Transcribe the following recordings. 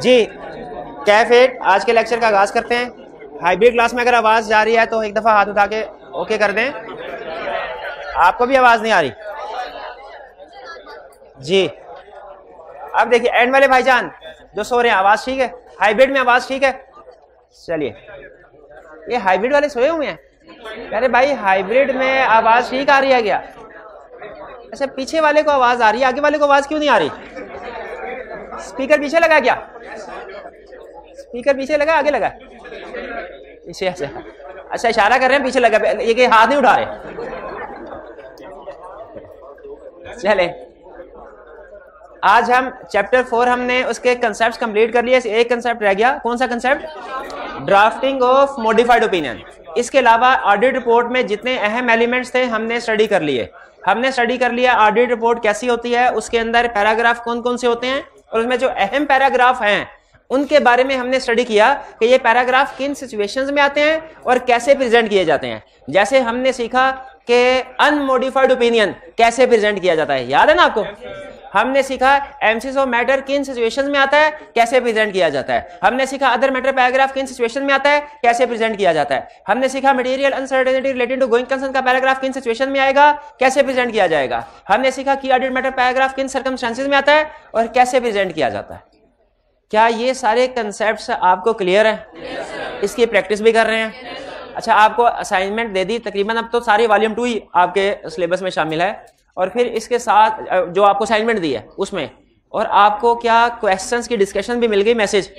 जी cafe आज के lecture का आगाज़ करते हैं हाइब्रिड क्लास में अगर आवाज़ जा रही है तो एक दफ़ा हाथ उठा के ओके कर दें आपको भी आवाज़ नहीं आ रही जी अब देखिए एंड वाले भाईजान जो सो रहे हैं आवाज़ ठीक है हाइब्रिड में आवाज़ ठीक है चलिए ये हाइब्रिड वाले सोए हुए हैं अरे भाई हाइब्रिड में आवाज़ ठीक आ रही है क्या अच्छा पीछे वाले को आवाज़ आ रही है आगे वाले को आवाज़ क्यों नहीं आ रही स्पीकर पीछे लगा क्या स्पीकर पीछे लगा आगे लगा पीछे अच्छा अच्छा इशारा कर रहे हैं पीछे लगा ये के हाथ नहीं उठा रहे चले आज हम चैप्टर फोर हमने उसके कंसेप्ट कंप्लीट कर लिए एक कंसेप्ट रह गया कौन सा concept drafting of modified opinion इसके अलावा ऑडिट रिपोर्ट में जितने अहम एलिमेंट्स थे हमने स्टडी कर लिए हमने स्टडी कर लिया ऑडिट रिपोर्ट कैसी होती है उसके अंदर पैराग्राफ कौन कौन से होते हैं और उसमें जो अहम पैराग्राफ हैं उनके बारे में हमने स्टडी किया कि ये पैराग्राफ किन सिचुएशंस में आते हैं और कैसे प्रेजेंट किए जाते हैं जैसे हमने सीखा कि अनमोडिफाइड ओपिनियन कैसे प्रेजेंट किया जाता है याद है ना आपको हमने सीखा एमसीज ऑफ मैटर किन सिचुएशन में आता है कैसे प्रेजेंट किया जाता है हमने सीखा अदर मैटर पैराग्राफ किन सिचुएशन में आता है कैसे प्रेजेंट किया जाता है हमने सीखा material uncertainty related to going concern का पैराग्राफ किन सिचुएशन में आएगा कैसे प्रेजेंट किया जाएगा हमने सीखा की ऑडिट मैटर पैराग्राफ किन सर्कमस्टांसिस में आता है और कैसे प्रेजेंट किया जाता है क्या ये सारे कंसेप्ट आपको क्लियर है इसकी प्रैक्टिस भी कर रहे हैं अच्छा आपको असाइनमेंट दे दी तकरीबन अब तो सारी वॉल्यूम टू ही आपके सिलेबस में शामिल है और फिर इसके साथ जो आपको असाइनमेंट दी है उसमें और आपको क्या क्वेश्चंस की डिस्कशन भी मिल गई मैसेज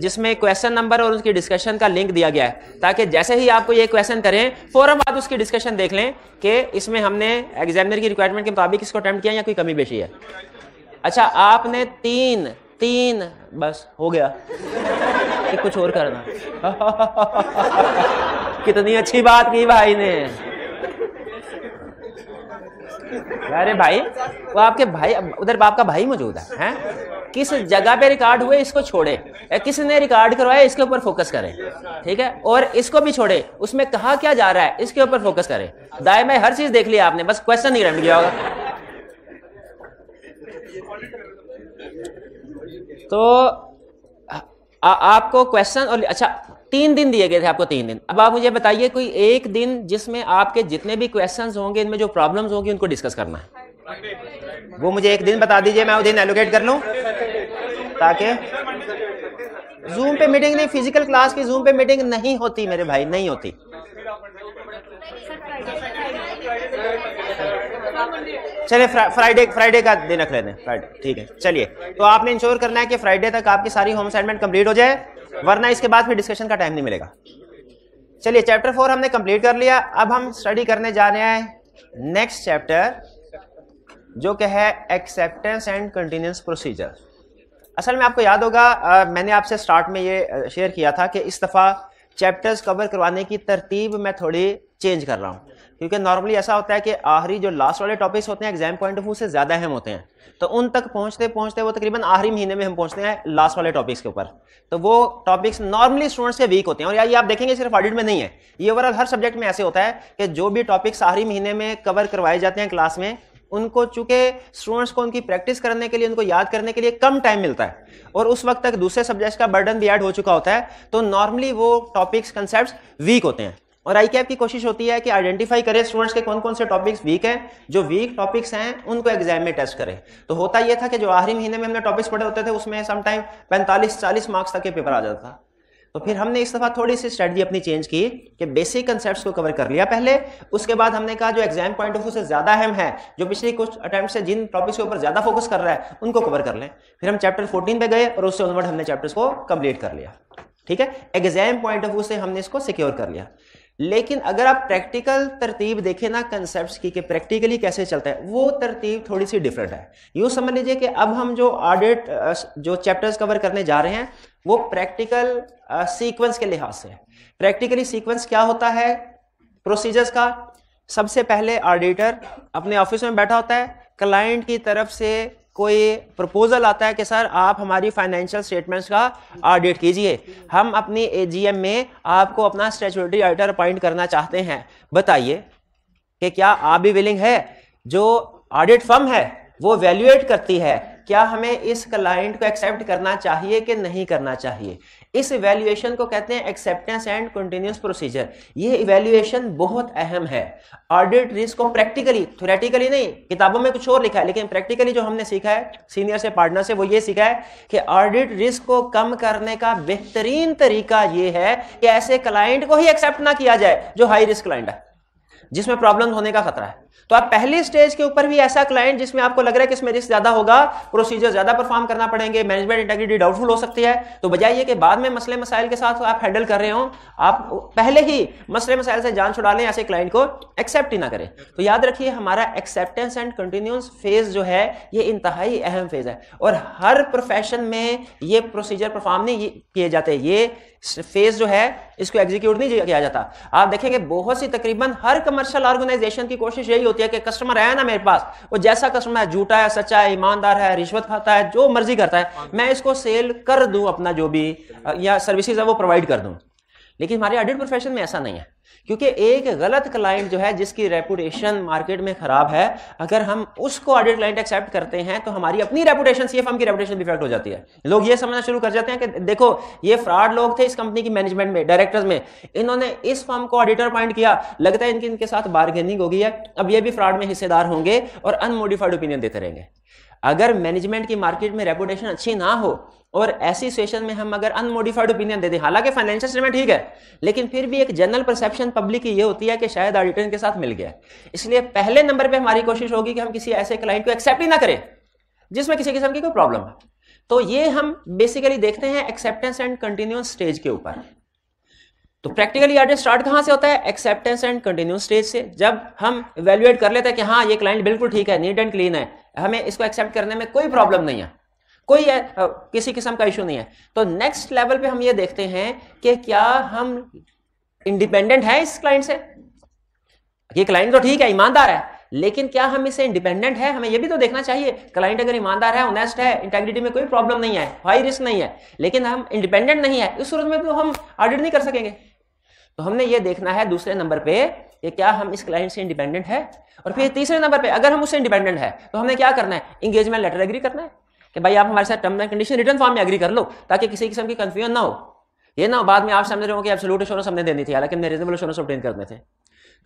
जिसमें क्वेश्चन नंबर और उसकी डिस्कशन का लिंक दिया गया है ताकि जैसे ही आपको ये क्वेश्चन करें फौरन बाद उसकी डिस्कशन देख लें कि इसमें हमने एग्जामिनर की रिक्वायरमेंट के मुताबिक इसको अटैम्प्ट किया या कोई कमी बेशी है अच्छा आपने तीन तीन बस हो गया कुछ और करना कितनी अच्छी बात की भाई ने अरे भाई वो आपके भाई उधर आपका भाई मौजूद है हैं किस जगह पे रिकॉर्ड हुए इसको छोड़े किसने रिकॉर्ड करवाया इसके ऊपर फोकस करें ठीक है और इसको भी छोड़े उसमें कहा क्या जा रहा है इसके ऊपर फोकस करें दाए में हर चीज देख लिया आपने बस क्वेश्चन नहीं रह गया होगा तो आ, आपको क्वेश्चन और अच्छा तीन दिन दिए गए थे आपको तीन दिन अब आप मुझे बताइए कोई एक दिन जिसमें आपके जितने भी क्वेश्चंस होंगे इनमें जो प्रॉब्लम्स होंगी उनको डिस्कस करना है वो मुझे एक दिन बता दीजिए मैं वो दिन एलोकेट कर लूँ ताकि जूम पे मीटिंग नहीं फिजिकल क्लास की जूम पे मीटिंग नहीं होती मेरे भाई नहीं होती चलिए फ्राइडे फ्राइडे का दिन रख लेते हैं फ्राइडे ठीक है चलिए तो आपने इंश्योर करना है कि फ्राइडे तक आपकी सारी होम असाइनमेंट कंप्लीट हो जाए वरना इसके बाद फिर डिस्कशन का टाइम नहीं मिलेगा चलिए चैप्टर फोर हमने कंप्लीट कर लिया अब हम स्टडी करने जा रहे हैं नेक्स्ट चैप्टर जो कि है एक्सेप्टेंस एंड कंटिन्यूस प्रोसीजर असल में आपको याद होगा आ, मैंने आपसे स्टार्ट में ये शेयर किया था कि इस दफ़ा चैप्टर्स कवर करवाने की तरतीब मैं थोड़ी चेंज कर रहा हूँ क्योंकि नॉर्मली ऐसा होता है कि आखिरी जो लास्ट वाले टॉपिक्स होते हैं एग्जाम पॉइंट ऑफ व्यू से ज़्यादा अहम होते हैं तो उन तक पहुंचते पहुंचते वो तकरीबन आखिरी महीने में हम पहुंचते हैं लास्ट वाले टॉपिक्स के ऊपर तो वो टॉपिक्स नॉर्मली स्टूडेंट्स के वीक होते हैं और ये आप देखेंगे सिर्फ ऑडिट में नहीं है ये ओवरऑल हर सब्जेक्ट में ऐसे होता है कि जो भी टॉपिक्स आखिरी महीने में कवर करवाए जाते हैं क्लास में उनको चूंकि स्टूडेंट्स को उनकी प्रैक्टिस करने के लिए उनको याद करने के लिए कम टाइम मिलता है और उस वक्त तक दूसरे सब्जेक्ट का बर्डन भी ऐड हो चुका होता है तो नॉर्मली वो टॉपिक्स कंसेप्ट वीक होते हैं और आई कैप की कोशिश होती है कि आइडेंटिफाई करें स्टूडेंट्स के कौन कौन से टॉपिक्स वीक हैं जो वीक टॉपिक्स हैं उनको एग्जाम में टेस्ट करें तो होता यह था कि जो आखिरी महीने में हमने टॉपिक्स पढ़े होते थे उसमें समटाइम पैंतालीस चालीस मार्क्स तक के पेपर आ जाता था तो फिर हमने इस दफ़ा थोड़ी सी स्ट्रेटजी अपनी चेंज की कि बेसिक कंसेप्ट को कवर कर लिया पहले उसके बाद हमने कहा जो एग्जाम पॉइंट ऑफ व्यू से ज़्यादा अहम है जो पिछले कुछ अटैम्प्ट से जिन टॉपिक्स के ऊपर ज़्यादा फोकस कर रहा है उनको कवर कर लें फिर हम चैप्टर 14 पे गए और उससे ऑनवर्ड हमने चैप्टर्स को कंप्लीट कर लिया ठीक है एग्जाम पॉइंट ऑफ व्यू से हमने इसको सिक्योर कर लिया लेकिन अगर आप प्रैक्टिकल तरतीब देखें ना कंसेप्ट की कि प्रैक्टिकली कैसे चलता है वो तरतीब थोड़ी सी डिफरेंट है यूँ समझ लीजिए कि अब हम जो ऑडिट जो चैप्टर्स कवर करने जा रहे हैं वो प्रैक्टिकल सीक्वेंस के लिहाज से प्रैक्टिकली सीक्वेंस क्या होता है प्रोसीजर्स का सबसे पहले ऑडिटर अपने ऑफिस में बैठा होता है क्लाइंट की तरफ से कोई प्रपोजल आता है कि सर आप हमारी फाइनेंशियल स्टेटमेंट्स का ऑडिट कीजिए हम अपनी एजीएम में आपको अपना स्टेचुटरी ऑडिटर अपॉइंट करना चाहते हैं बताइए कि क्या आप भी विलिंग है जो ऑडिट फर्म है वो वैल्यूएट करती है क्या हमें इस क्लाइंट को एक्सेप्ट करना चाहिए कि नहीं करना चाहिए इस इवेल्युएशन को कहते हैं एक्सेप्टेंस एंड कंटिन्यूस प्रोसीजर ये इवेल्युएशन बहुत अहम है ऑडिट रिस्क को प्रैक्टिकली थोरेटिकली नहीं किताबों में कुछ और लिखा है लेकिन प्रैक्टिकली जो हमने सीखा है सीनियर से पार्टनर से वो ये सीखा है कि ऑडिट रिस्क को कम करने का बेहतरीन तरीका ये है कि ऐसे क्लाइंट को ही एक्सेप्ट ना किया जाए जो हाई रिस्क क्लाइंट है जिसमें प्रॉब्लम होने का खतरा है तो आप पहले स्टेज के ऊपर भी ऐसा क्लाइंट जिसमें आपको लग रहा है कि इसमें रिस्क ज्यादा होगा प्रोसीजर ज्यादा परफॉर्म करना पड़ेंगे मैनेजमेंट इंटेग्रिटी डाउटफुल हो सकती है तो बजाय ये कि बाद में मसले मसाइल के साथ आप हैंडल कर रहे हो आप पहले ही मसले मसाइल से जान छुड़ा लें ऐसे क्लाइंट को एक्सेप्ट ही ना करें तो याद रखिए हमारा एक्सेप्टेंस एंड कंटिन्यूस फेज जो है ये इंतहाई अहम फेज है और हर प्रोफेशन में ये प्रोसीजर परफॉर्म नहीं किए जाते ये फेज जो है इसको एग्जीक्यूट नहीं किया जाता आप देखेंगे बहुत सी तकरीबन हर कमर्शियल ऑर्गेनाइजेशन की कोशिश यही होती होती है कि कस्टमर है ना मेरे पास वो जैसा कस्टमर है झूठा है सच्चा है ईमानदार है रिश्वत खाता है जो मर्जी करता है हाँ। मैं इसको सेल कर दूं अपना जो भी या सर्विसेज है वो प्रोवाइड कर दूं लेकिन हमारे ऑडिट प्रोफेशन में ऐसा नहीं है क्योंकि एक गलत क्लाइंट जो है जिसकी रेपुटेशन मार्केट में खराब है अगर हम उसको ऑडिट क्लाइंट एक्सेप्ट करते हैं तो हमारी अपनी रेपुटेशन सीएफएम की रेपुटेशन डिफेक्ट हो जाती है लोग ये समझना शुरू कर जाते हैं कि देखो ये फ्रॉड लोग थे इस कंपनी की मैनेजमेंट में डायरेक्टर्स में इन्होंने इस फर्म को ऑडिटर अपॉइंट किया लगता है इनकी इनके साथ बार्गेनिंग होगी है अब ये भी फ्रॉड में हिस्सेदार होंगे और अनमोडिफाइड ओपिनियन देते रहेंगे अगर मैनेजमेंट की मार्केट में रेपुटेशन अच्छी ना हो और ऐसी सिचुएशन में हम अगर अनमोडिफाइड ओपिनियन दे दें हालांकि फाइनेंशियल स्टेटमेंट ठीक है लेकिन फिर भी एक जनरल परसेप्शन पब्लिक की ये होती है कि शायद ऑडिटर के साथ मिल गया इसलिए पहले नंबर पर हमारी कोशिश होगी कि हम किसी ऐसे क्लाइंट को एक्सेप्ट ही ना करें जिसमें किसी किस्म की कोई प्रॉब्लम है तो ये हम बेसिकली देखते हैं एक्सेप्टेंस एंड कंटिन्यूस स्टेज के ऊपर तो प्रैक्टिकली ऑडिट स्टार्ट कहां से होता है एक्सेप्टेंस एंड कंटिन्यूस स्टेज से जब हम इवेल्युएट कर लेते हैं कि हाँ ये क्लाइंट बिल्कुल ठीक है नीट एंड क्लीन है हमें इसको एक्सेप्ट करने में कोई प्रॉब्लम नहीं है कोई है, किसी किस्म का इशू नहीं है तो नेक्स्ट लेवल पे हम ये देखते हैं कि क्या हम इंडिपेंडेंट है इस क्लाइंट से ये क्लाइंट तो ठीक है ईमानदार है लेकिन क्या हम इसे इंडिपेंडेंट है हमें यह भी तो देखना चाहिए क्लाइंट अगर ईमानदार है ऑनेस्ट है इंटेग्रिटी में कोई प्रॉब्लम नहीं है हाई रिस्क नहीं है लेकिन हम इंडिपेंडेंट नहीं है इस सूरत में तो हम ऑडिट नहीं कर सकेंगे तो हमने ये देखना है दूसरे नंबर पे ये क्या हम इस क्लाइंट से इंडिपेंडेंट है और फिर तीसरे नंबर पे अगर हम उससे इंडिपेंडेंट है तो हमने क्या करना है इंगेजमेंट लेटर एग्री करना है कि भाई आप हमारे साथ term and condition return form में एग्री कर लो ताकि किसी किस्म की कंफ्यूजन ना हो ये ना बाद में आप रहे हो कि एब्सोल्यूट एश्योरेंस हमने देनी थी हालांकि हमने रिजनेबल एश्योरेंस ऑब्टेन करने थे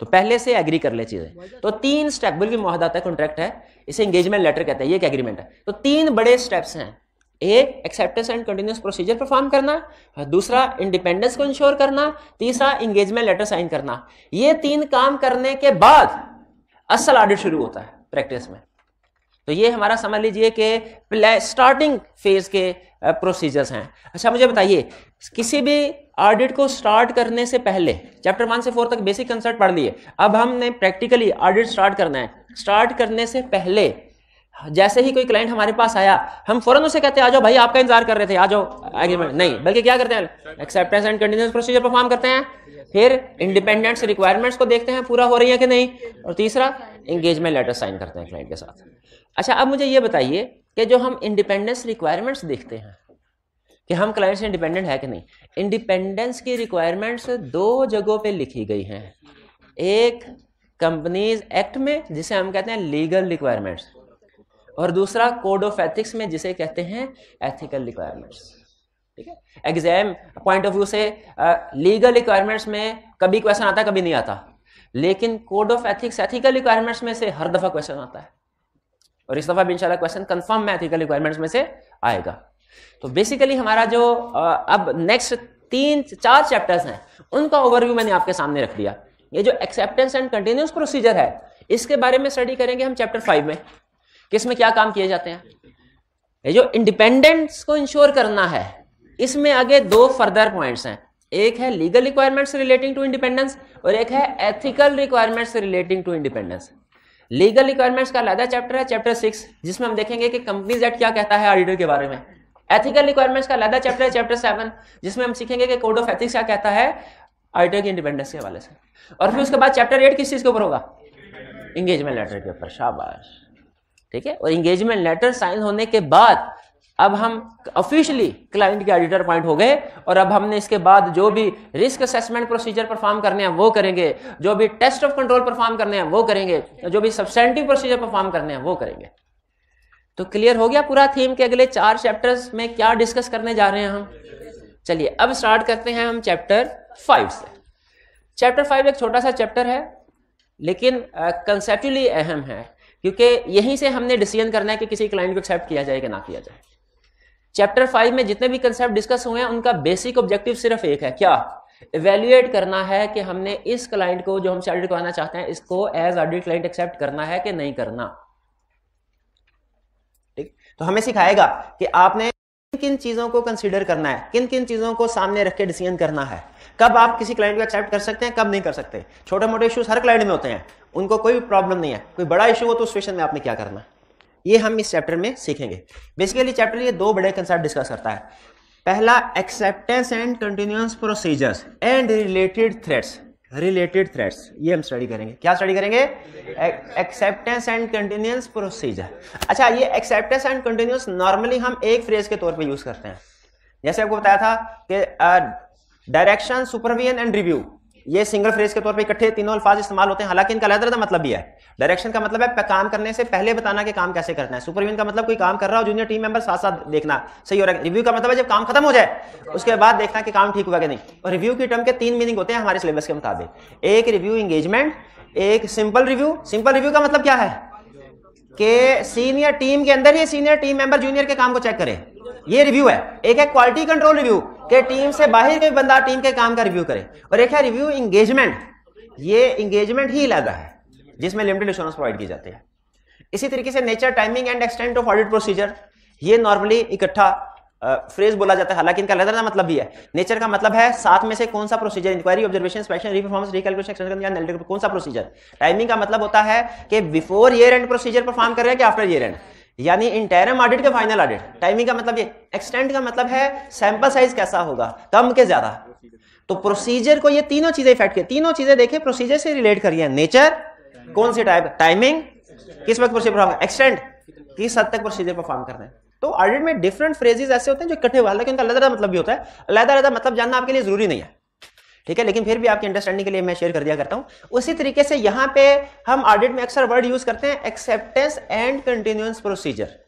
तो पहले से एग्री कर ले चीज़ें तो तीन स्टेप बिल्कुल है कॉन्ट्रैक्ट है इसे इंगेजमेंट लेटर कहते हैं ये एक एग्रीमेंट है तो तीन बड़े स्टेप्स हैं a acceptance and continuous procedure perform करना दूसरा इंडिपेंडेंस को इंश्योर करना तीसरा इंगेजमेंट लेटर साइन करना ये तीन काम करने के बाद असल ऑडिट शुरू होता है प्रैक्टिस में तो ये हमारा समझ लीजिए कि स्टार्टिंग फेज के प्रोसीजर्स हैं अच्छा मुझे बताइए किसी भी ऑडिट को स्टार्ट करने से पहले चैप्टर वन से फोर तक बेसिक कंसर्ट पढ़ लिए अब हमने प्रैक्टिकली ऑडिट स्टार्ट करना है स्टार्ट करने से पहले जैसे ही कोई क्लाइंट हमारे पास आया हम फौरन उसे कहते हैं आ जाओ भाई आपका इंतजार कर रहे थे आ जाओ एग्रीमेंट नहीं बल्कि क्या करते हैं acceptance and condition procedure perform करते हैं फिर इंडिपेंडेंस रिक्वायरमेंट्स को देखते हैं पूरा हो रही है कि नहीं और तीसरा इंगेजमेंट लेटर साइन करते हैं क्लाइंट के साथ अच्छा अब मुझे ये बताइए कि जो हम इंडिपेंडेंस रिक्वायरमेंट्स देखते हैं कि हम क्लाइंट से इंडिपेंडेंट है कि नहीं इंडिपेंडेंस की रिक्वायरमेंट्स दो जगहों पे लिखी गई हैं एक कंपनीज एक्ट में जिसे हम कहते हैं लीगल रिक्वायरमेंट्स और दूसरा कोड ऑफ एथिक्स में जिसे कहते हैं एथिकल रिक्वायरमेंट्स ठीक है एग्जाम पॉइंट ऑफ व्यू से लीगल रिक्वायरमेंट्स में कभी क्वेश्चन आता कभी नहीं आता लेकिन code of ethics ethical requirements में से हर दफा क्वेश्चन आता है और इस दफा भी इंशाल्लाह क्वेश्चन कंफर्म में एथिकल रिक्वायरमेंट्स में से आएगा तो बेसिकली हमारा जो अब नेक्स्ट तीन चार चैप्टर्स हैं उनका ओवरव्यू मैंने आपके सामने रख दिया ये जो एक्सेप्टेंस एंड कंटिन्यूस प्रोसीजर है इसके बारे में स्टडी करेंगे हम चैप्टर फाइव में किसमें क्या काम किए जाते हैं ये जो इंडिपेंडेंस को इंश्योर करना है इसमें आगे दो फर्दर पॉइंट्स हैं एक है legal requirements relating to independence और एक है ethical requirements relating to independence legal requirements का अलग चैप्टर है चैप्टर सिक्स जिसमें हम देखेंगे कि कंपनी जेट क्या कहता है ऑडिटर के बारे में एथिकल रिक्वायरमेंट्स का अलग चैप्टर है चैप्टर सेवन जिसमें हम सीखेंगे कि कोड ऑफ एथिक्स क्या कहता है ऑडिटर की इंडिपेंडेंस के हवाले से और फिर उसके बाद चैप्टर एट किस चीज़ के ऊपर होगा इंगेजमेंट लेटर के ऊपर शाबाश ठीक है और इंगेजमेंट लेटर साइन होने के बाद अब हम ऑफिशियली क्लाइंट के एडिटर पॉइंट हो गए और अब हमने इसके बाद जो भी रिस्क असेसमेंट प्रोसीजर परफॉर्म करने हैं वो करेंगे जो भी टेस्ट ऑफ कंट्रोल परफॉर्म करने हैं वो करेंगे जो भी सब्सेंटिव प्रोसीजर परफॉर्म करने हैं वो करेंगे तो क्लियर हो गया पूरा थीम के अगले चार चैप्टर्स में क्या डिस्कस करने जा रहे हैं हम चलिए अब स्टार्ट करते हैं हम चैप्टर फाइव से चैप्टर फाइव एक छोटा सा चैप्टर है लेकिन कंसेप्चुअली अहम है क्योंकि यहीं से हमने डिसीजन करना है कि किसी क्लाइंट को एक्सेप्ट किया जाए कि ना किया जाए चैप्टर फाइव में जितने भी कंसेप्ट डिस्कस हुए हैं उनका बेसिक ऑब्जेक्टिव सिर्फ एक है क्या इवेल्युएट करना है कि हमने इस क्लाइंट को जो हम सैलरी करवाना चाहते हैं इसको एज ऑडिट क्लाइंट एक्सेप्ट करना है कि नहीं करना ठीक तो हमें सिखाएगा कि आपने किन किन चीजों को कंसिडर करना है किन किन चीजों को सामने रख के डिसीजन करना है कब आप किसी क्लाइंट को एक्सेप्ट कर सकते हैं कब नहीं कर सकते छोटे मोटे इश्यूज हर क्लाइंट में होते हैं उनको कोई भी प्रॉब्लम नहीं है कोई बड़ा इशू हो तो उस क्वेश्चन में आपने क्या करना है ये हम इस चैप्टर में सीखेंगे बेसिकली चैप्टर ये दो बड़े कंसेप्ट डिस्कस करता है पहला acceptance and continuous procedures and related threats related threats ये हम स्टडी करेंगे क्या स्टडी करेंगे एक्सेप्टेंस एंड कंटिन्यूस प्रोसीजर अच्छा ये एक्सेप्टेंस एंड कंटिन्यूस नॉर्मली हम एक फ्रेज के तौर पर यूज करते हैं जैसे आपको बताया था कि डायरेक्शन सुपरविजन एंड रिव्यू ये सिंगल फ्रेज के तौर पे इकट्ठे तीनों अल्फाज इस्तेमाल होते हैं हालांकि इनका अलग मतलब भी है डायरेक्शन का मतलब है काम करने से पहले बताना कि काम कैसे करना है सुपरविजन का मतलब कोई काम कर रहा हो जूनियर टीम मेंबर साथ साथ देखना सही हो रहा है रिव्यू का मतलब है जब काम खत्म हो जाए उसके बाद देखना कि काम ठीक हुआ कि नहीं और रिव्यू की टर्म के तीन मीनिंग होते हैं हमारे सिलेबस के मुताबिक एक रिव्यू इंगेजमेंट एक सिंपल रिव्यू सिंपल रिव्यू का मतलब क्या है कि सीनियर टीम के अंदर ही सीनियर टीम मेंबर जूनियर के काम को चेक करें ये रिव्यू है एक है क्वालिटी कंट्रोल रिव्यू कि टीम से बाहर कोई बंदा टीम के काम का रिव्यू करे और एक है रिव्यू इंगेजमेंट ये इंगेजमेंट ही लगा है जिसमें लिमिटेड इंश्योरेंस प्रोवाइड की जाती है इसी तरीके से nature timing and extent of audit procedure ये नॉर्मली इकट्ठा फ्रेज बोला जाता है हालांकि इनका अलग मतलब भी है नेचर का मतलब है साथ में से कौन सा procedure inquiry observation special reperformance recalculation कौन सा प्रोसीजर टाइमिंग का मतलब होता है कि before year end procedure perform कर रहे हैं कि आफ्टर ईयर एंड यानी इंटरम ऑडिट के फाइनल ऑडिट टाइमिंग का मतलब ये एक्सटेंड का मतलब है सैंपल साइज कैसा होगा कम के ज्यादा तो प्रोसीजर को ये तीनों चीजें इफेक्ट की तीनों चीजें देखें प्रोसीजर से रिलेट करिए नेचर कौन सी टाइप टाइमिंग किस वक्त प्रोसीजर एक्सटेंड किस हद तक प्रोसीजर परफॉर्म करना है तो ऑडिट में डिफरेंट फ्रेजेस ऐसे होते हैं जो इकट्ठे हुआ हालांकि उनका अलग अलग मतलब भी होता है अलग अलग मतलब जानना आपके लिए जरूरी नहीं है ठीक है लेकिन फिर भी आपकी अंडरस्टैंडिंग के लिए मैं शेयर कर दिया करता हूं उसी तरीके से यहां पे हम ऑडिट में अक्सर वर्ड यूज करते हैं एक्सेप्टेंस एंड कंटिन्यूस प्रोसीजर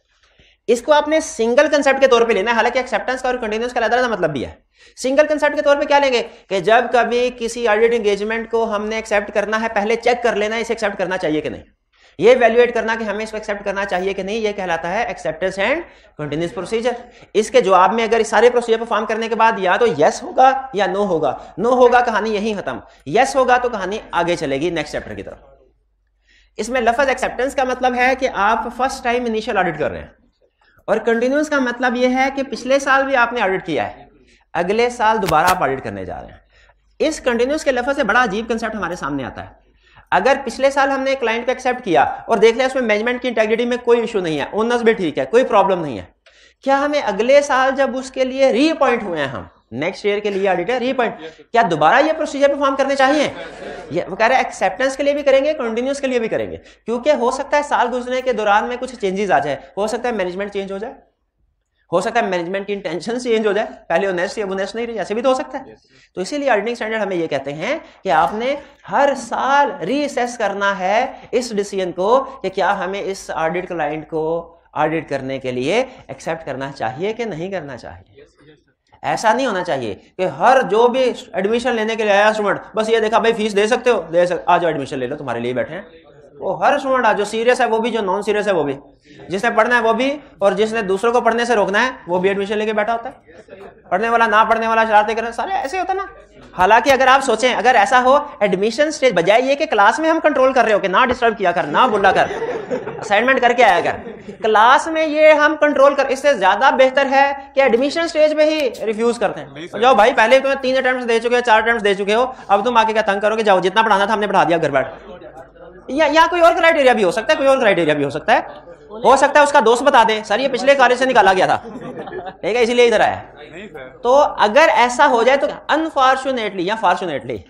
इसको आपने सिंगल कंसेप्ट के तौर पे लेना है हालांकि एक्सेप्टेंस का और कंटिन्यूस का अलग मतलब भी है सिंगल कंसेप्ट के तौर पे क्या लेंगे कि जब कभी किसी ऑडिट एंगेजमेंट को हमने एक्सेप्ट करना है पहले चेक कर लेना है इसे एक्सेप्ट करना चाहिए कि नहीं ये वैल्यूएट करना कि हमें इसको एक्सेप्ट करना चाहिए कि नहीं ये कहलाता है एक्सेप्टेंस एंड कंटिन्यूस प्रोसीजर इसके जवाब में अगर इस सारे प्रोसीजर परफॉर्म करने के बाद या तो यस होगा या नो होगा नो होगा कहानी यही खत्म यस होगा तो कहानी आगे चलेगी नेक्स्ट चैप्टर की तरफ इसमें लफज एक्सेप्टेंस का मतलब है कि आप फर्स्ट टाइम इनिशियल ऑडिट कर रहे हैं और कंटिन्यूस का मतलब यह है कि पिछले साल भी आपने ऑडिट किया है अगले साल दोबारा आप ऑडिट करने जा रहे हैं इस कंटिन्यूस के लफज से बड़ा अजीब कंसेप्ट हमारे सामने आता है अगर पिछले साल हमने क्लाइंट को एक्सेप्ट किया और देख लिया उसमें मैनेजमेंट की इंटेग्रिटी में कोई इशू नहीं है ओनर्स भी ठीक है कोई प्रॉब्लम नहीं है क्या हमें अगले साल जब उसके लिए रीअपॉइंट हुए हैं हम नेक्स्ट ईयर के लिए ऑडिटर रीअपॉइंट क्या दोबारा ये प्रोसीजर परफॉर्म करने चाहिए ये वो कह रहे हैं एक्सेप्टेंस के लिए भी करेंगे कंटिन्यूस के लिए भी करेंगे क्योंकि हो सकता है साल गुजरने के दौरान में कुछ चेंजेस आ जाए हो सकता है मैनेजमेंट चेंज हो जाए हो सकता है मैनेजमेंट की इंटेंशन चेंज हो जाए पहले ओनेस्ट अब ओनेस्ट नहीं रही ऐसे भी तो हो सकता है तो इसीलिए अर्निंग स्टैंडर्ड हमें ये कहते हैं कि आपने हर साल रीसेस करना है इस डिसीजन को कि क्या हमें इस ऑडिट क्लाइंट को ऑडिट करने के लिए एक्सेप्ट करना चाहिए कि नहीं करना चाहिए ऐसा नहीं होना चाहिए कि हर जो भी एडमिशन लेने के लिए आया स्टूडेंट बस ये देखा भाई फीस दे सकते हो दे सकते आज एडमिशन ले लो तुम्हारे लिए बैठे हैं वो हर स्टूडेंट जो सीरियस है वो भी जो नॉन सीरियस है वो भी जिसने पढ़ना है वो भी और जिसने दूसरों को पढ़ने से रोकना है वो भी एडमिशन लेके बैठा होता है पढ़ने वाला ना पढ़ने वाला शरारते कर सारे ऐसे होता ना हालांकि अगर आप सोचें अगर ऐसा हो एडमिशन स्टेज बजाय ये कि क्लास में हम कंट्रोल कर रहे हो कि ना डिस्टर्ब किया कर ना बोला कर असाइनमेंट करके आया कर क्लास में ये हम कंट्रोल कर इससे ज्यादा बेहतर है कि एडमिशन स्टेज में ही रिफ्यूज करते हैं जाओ भाई पहले तुम्हें तीन अटैम्प्ट दे चुके हो चार अटैम्प्ट दे चुके हो अब तुम आके क्या तंग करोगे जाओ जितना पढ़ाना था हमने पढ़ा दिया घर बैठ या, या कोई और क्राइटेरिया भी हो सकता है कोई और क्राइटेरिया भी हो सकता है हो सकता है उसका दोस्त बता दे सर ये पिछले कॉलेज से निकाला गया था ठीक है इसीलिए इधर आया तो अगर ऐसा हो जाए तो अनफॉर्चुनेटली या फॉर्चुनेटली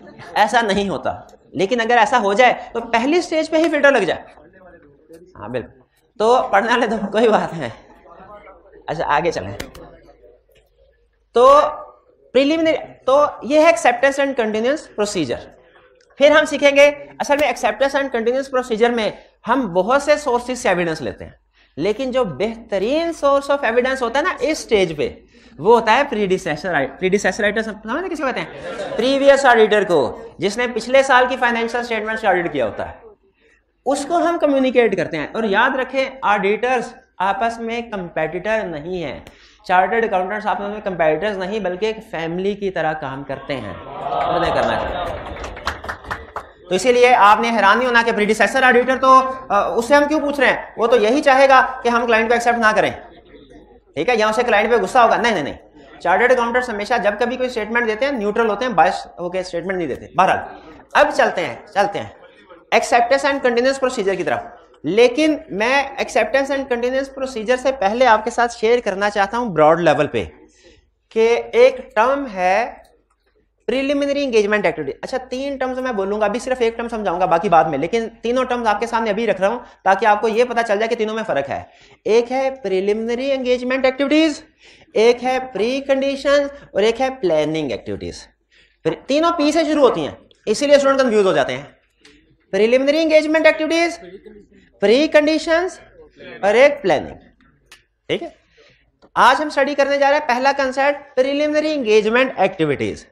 ऐसा नहीं होता लेकिन अगर ऐसा हो जाए तो पहली स्टेज पे ही फिल्टर लग जाए हाँ बिल्कुल तो पढ़ने वाले तो कोई बात है अच्छा आगे चले तो प्रिलिमिनरी तो ये है एक्सेप्टेंस एंड कंटिन्यूस प्रोसीजर फिर हम सीखेंगे असल में एक्सेप्टेंस एंड कंटिन्यूस प्रोसीजर में हम बहुत से सोर्सेस से एविडेंस लेते हैं लेकिन जो बेहतरीन सोर्स ऑफ एविडेंस होता है ना इस स्टेज पे वो होता है प्रीडिसेसर प्रीडिसेसर राइटर समझते किसको कहते हैं प्रीवियस ऑडिटर को जिसने पिछले साल की फाइनेंशियल स्टेटमेंट से ऑडिट किया होता है उसको हम कम्युनिकेट करते हैं और याद रखें ऑडिटर्स आपस में कंपेटिटर नहीं है चार्टर्ड अकाउंटेंट्स आपस में कंपेटिटर्स नहीं बल्कि एक फैमिली की तरह काम करते हैं करना चाहिए तो इसीलिए आपने हैरान नहीं होना कि प्रीडिसेसर ऑडिटर तो उससे हम क्यों पूछ रहे हैं वो तो यही चाहेगा कि हम क्लाइंट को एक्सेप्ट ना करें ठीक है या उसे क्लाइंट पे गुस्सा होगा नहीं नहीं नहीं चार्टर्ड अकाउंटेंट्स हमेशा जब कभी कोई स्टेटमेंट देते हैं न्यूट्रल होते हैं बस ओके स्टेटमेंट नहीं देते बहरहाल अब चलते हैं चलते हैं एक्सेप्टेंस एंड कंटिन्यूस प्रोसीजर की तरफ लेकिन मैं एक्सेप्टेंस एंड कंटिन्यूस प्रोसीजर से पहले आपके साथ शेयर करना चाहता हूँ ब्रॉड लेवल पे कि एक टर्म है प्रिलिमिनरी एंगेजमेंट एक्टिविटी अच्छा तीन टर्म्स मैं बोलूंगा अभी सिर्फ एक टर्म समझाऊंगा बाकी बाद में लेकिन तीनों टर्म्स आपके सामने अभी रख रहा हूं ताकि आपको यह पता चल जाए कि तीनों में फर्क है एक है प्रिलिमिनरी एंगेजमेंट एक्टिविटीज एक है प्री कंडीशन और एक है प्लानिंग एक्टिविटीज तीनों पी से शुरू होती हैं इसीलिए स्टूडेंट कंफ्यूज हो जाते हैं preliminary engagement activities precondition और एक प्लानिंग ठीक है आज हम स्टडी करने जा रहे हैं पहला कंसेप्ट प्रिलिमिनरी एंगेजमेंट एक्टिविटीज़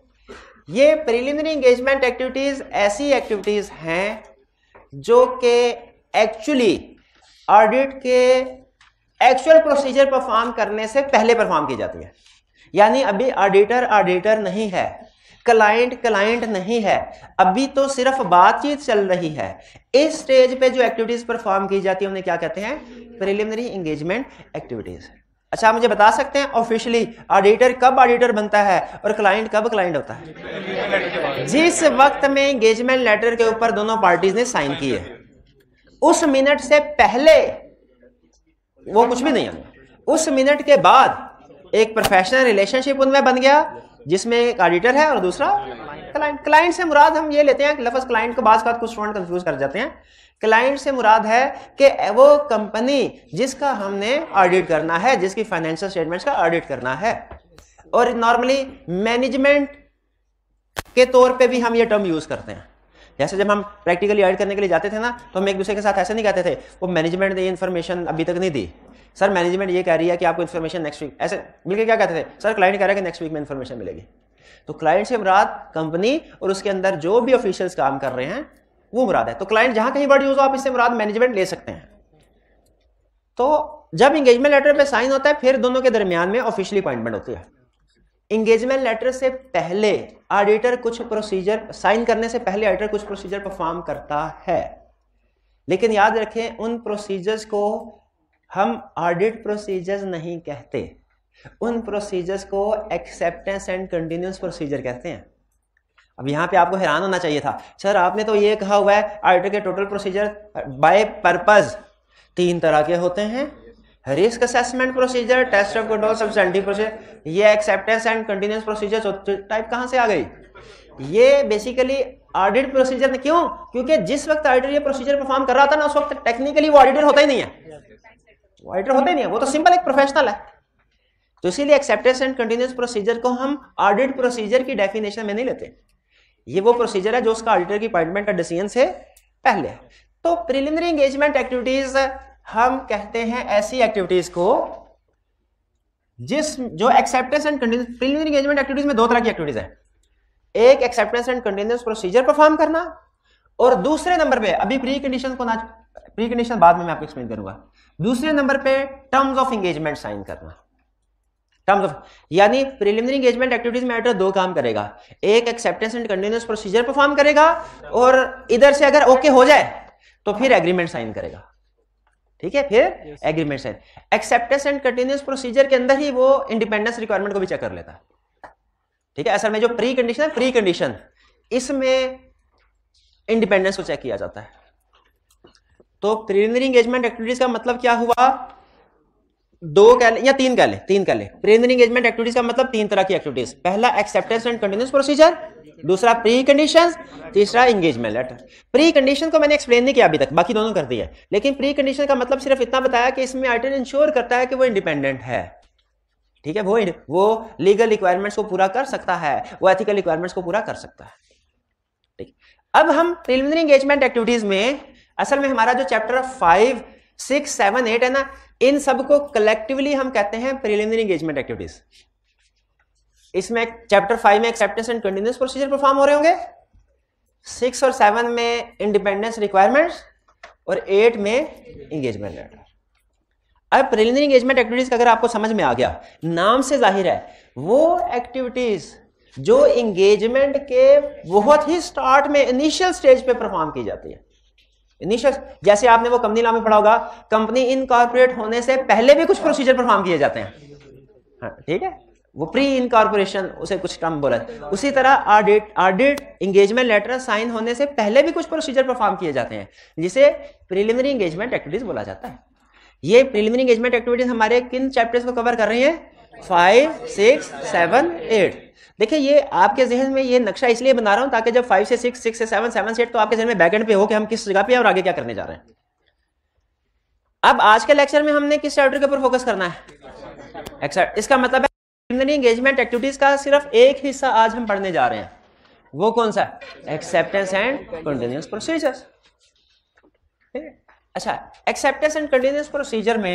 ये प्रिलिमिनरी एंगेजमेंट एक्टिविटीज ऐसी एक्टिविटीज हैं जो के एक्चुअली ऑडिट के एक्चुअल प्रोसीजर परफॉर्म करने से पहले परफॉर्म की जाती है यानी अभी ऑडिटर ऑडिटर नहीं है क्लाइंट क्लाइंट नहीं है अभी तो सिर्फ बातचीत चल रही है इस स्टेज पे जो एक्टिविटीज परफॉर्म की जाती है उन्हें क्या कहते हैं प्रिलिमिनरी एंगेजमेंट एक्टिविटीज अच्छा आप मुझे बता सकते हैं ऑफिशियली ऑडिटर कब ऑडिटर बनता है और क्लाइंट कब क्लाइंट होता है जिस वक्त में एंगेजमेंट लेटर के ऊपर दोनों पार्टीज ने साइन की है उस मिनट से पहले वो कुछ भी नहीं है उस मिनट के बाद एक प्रोफेशनल रिलेशनशिप उनमें बन गया जिसमें एक ऑडिटर है और दूसरा क्लाइंट क्लाइंट से मुराद हम ये लेते हैं लफ्ज क्लाइंट को बाज कुछ स्टूडेंट कंफ्यूज कर जाते हैं क्लाइंट से मुराद है कि वो कंपनी जिसका हमने ऑडिट करना है जिसकी फाइनेंशियल स्टेटमेंट्स का ऑडिट करना है और नॉर्मली मैनेजमेंट के तौर पे भी हम ये टर्म यूज करते हैं जैसे जब हम प्रैक्टिकली ऑडिट करने के लिए जाते थे ना तो हम एक दूसरे के साथ ऐसे नहीं कहते थे वो मैनेजमेंट ने ये इन्फॉर्मेशन अभी तक नहीं दी सर मैनेजमेंट ये कह रही है कि आपको इन्फॉर्मेशन नेक्स्ट वीक ऐसे मिलकर क्या कहते थे सर क्लाइंट कह रहा है कि नेक्स्ट वीक में इन्फॉर्मेशन मिलेगी तो क्लाइंट से मुराद कंपनी और उसके अंदर जो भी ऑफिशियल्स काम कर रहे हैं वो मुराद है तो क्लाइंट जहां कहीं यूज हो तो आप इससे मुराद मैनेजमेंट ले सकते हैं तो जब इंगेजमेंट लेटर पे साइन होता है फिर दोनों के दरमियान में ऑफिशियली अपॉइंटमेंट होती है इंगेजमेंट लेटर से पहले ऑडिटर कुछ प्रोसीजर साइन करने से पहले ऑडिटर कुछ प्रोसीजर परफॉर्म करता है लेकिन याद रखें उन प्रोसीजर्स को हम ऑडिट प्रोसीजर्स नहीं कहते उन प्रोसीजर्स को एक्सेप्टेंस एंड कंटिन्यूस प्रोसीजर कहते हैं अब यहाँ पे आपको हैरान होना चाहिए था सर आपने तो ये कहा हुआ है आर्डर के टोटल प्रोसीजर बाय पर्पज तीन तरह के होते हैं risk assessment procedure test of control substantive procedure ये acceptance and continuous procedure type कहाँ से आ गई ये बेसिकली ऑडिट प्रोसीजर ने क्यों क्योंकि जिस वक्त ऑडिटर ये प्रोसीजर परफॉर्म कर रहा था ना उस वक्त टेक्निकली वो ऑडिटर होता ही नहीं है वो ऑडिटर होता ही नहीं है वो तो सिंपल एक प्रोफेशनल है तो इसीलिए एक्सेप्टेंस एंड कंटिन्यूस प्रोसीजर को हम ऑडिट प्रोसीजर की डेफिनेशन में नहीं लेते ये वो प्रोसीजर है जो उसका ऑडिटर की अपॉइंटमेंट का डिसीजन से पहले तो प्रिलिमिनरी एंगेजमेंट एक्टिविटीज हम कहते हैं ऐसी एक्टिविटीज को जिस जो acceptance and continuous preliminary engagement activities में दो तरह की एक्टिविटीज है एक acceptance and continuous procedure perform करना और दूसरे नंबर पे अभी प्री कंडीशन को ना प्री कंडीशन बाद में मैं आपको एक्सप्लेन करूंगा दूसरे नंबर पे टर्म्स ऑफ एंगेजमेंट साइन करना टर्म्स ऑफ यानी प्रिलिमिनरी एंगेजमेंट एक्टिविटीज में एडिटर दो काम करेगा एक acceptance and continuous procedure perform करेगा और इधर से अगर ओके हो जाए तो फिर एग्रीमेंट साइन करेगा ठीक है फिर agreement sign acceptance and continuous procedure के अंदर ही वो इंडिपेंडेंस रिक्वायरमेंट को भी चेक कर लेता है ठीक है असल में जो प्री कंडीशन है प्री कंडीशन इसमें इंडिपेंडेंस को चेक किया जाता है तो प्रिलिमिनरी एंगेजमेंट एक्टिविटीज का मतलब क्या हुआ दो कह या तीन कह ले तीन कह ले प्री एंगेजमेंट एक्टिविटीज का मतलब तीन तरह की एक्टिविटीज पहला एक्सेप्टेंस एंड कंटिन्यूस प्रोसीजर दूसरा प्री कंडीशन तीसरा इंगेजमेंट लेटर प्री कंडीशन को मैंने एक्सप्लेन नहीं किया अभी तक बाकी दोनों कर दिया लेकिन प्री कंडीशन का मतलब सिर्फ इतना बताया कि इसमें आर्टिकल इंश्योर करता है कि वो इंडिपेंडेंट है ठीक है वो वो लीगल रिक्वायरमेंट्स को पूरा कर सकता है वो एथिकल रिक्वायरमेंट्स को पूरा कर सकता है ठीक अब हम प्रिलिमिनरी एंगेजमेंट एक्टिविटीज में असल में हमारा जो chapter five six seven eight है ना इन सबको कलेक्टिवली हम कहते हैं प्रिलिमिनरी एंगेजमेंट एक्टिविटीज इसमें चैप्टर फाइव में acceptance and continuous procedure perform हो रहे होंगे सिक्स और सेवन में इंडिपेंडेंस रिक्वायरमेंट्स और एट में इंगेजमेंट लेटर अब प्रिलिमिनरी एंगेजमेंट एक्टिविटीज अगर आपको समझ में आ गया नाम से जाहिर है वो एक्टिविटीज जो एंगेजमेंट के बहुत ही स्टार्ट में इनिशियल स्टेज पे परफॉर्म की जाती है इनिशियल जैसे आपने वो कंपनी नाम में पढ़ा होगा कंपनी इनकॉर्पोरेट होने से पहले भी कुछ प्रोसीजर परफॉर्म किए जाते हैं हाँ, ठीक है वो प्री इनकॉर्पोरेशन उसे कुछ कम बोला है उसी तरह audit audit engagement letter sign होने से पहले भी कुछ प्रोसीजर परफॉर्म किए जाते हैं जिसे प्रीलिमिनरी इंगेजमेंट एक्टिविटीज बोला जाता है ये प्रीलिमिनरी इंगेजमेंट एक्टिविटीज हमारे किन चैप्टर्स को कवर कर रही हैं फाइव सिक्स सेवन एट देखिए ये आपके जहन में ये नक्शा इसलिए बना रहा हूँ ताकि जब फाइव से सिक्स सिक्स से सेवन सेवन से एट तो आपके जहन में बैकेंड पे हो कि हम किस जगह पे और आगे क्या करने जा रहे हैं अब आज के लेक्चर में हमने किस चैप्टर के ऊपर फोकस करना है इसका मतलब है एंगेजमेंट एक्टिविटीज का सिर्फ एक हिस्सा आज हम पढ़ने जा रहे हैं वो कौन सा एक्सेप्टेंस एंड कंटिन्यूस प्रोसीजर्स अच्छा एक्सेप्टेंस एंड कंटिन्यूस प्रोसीजर में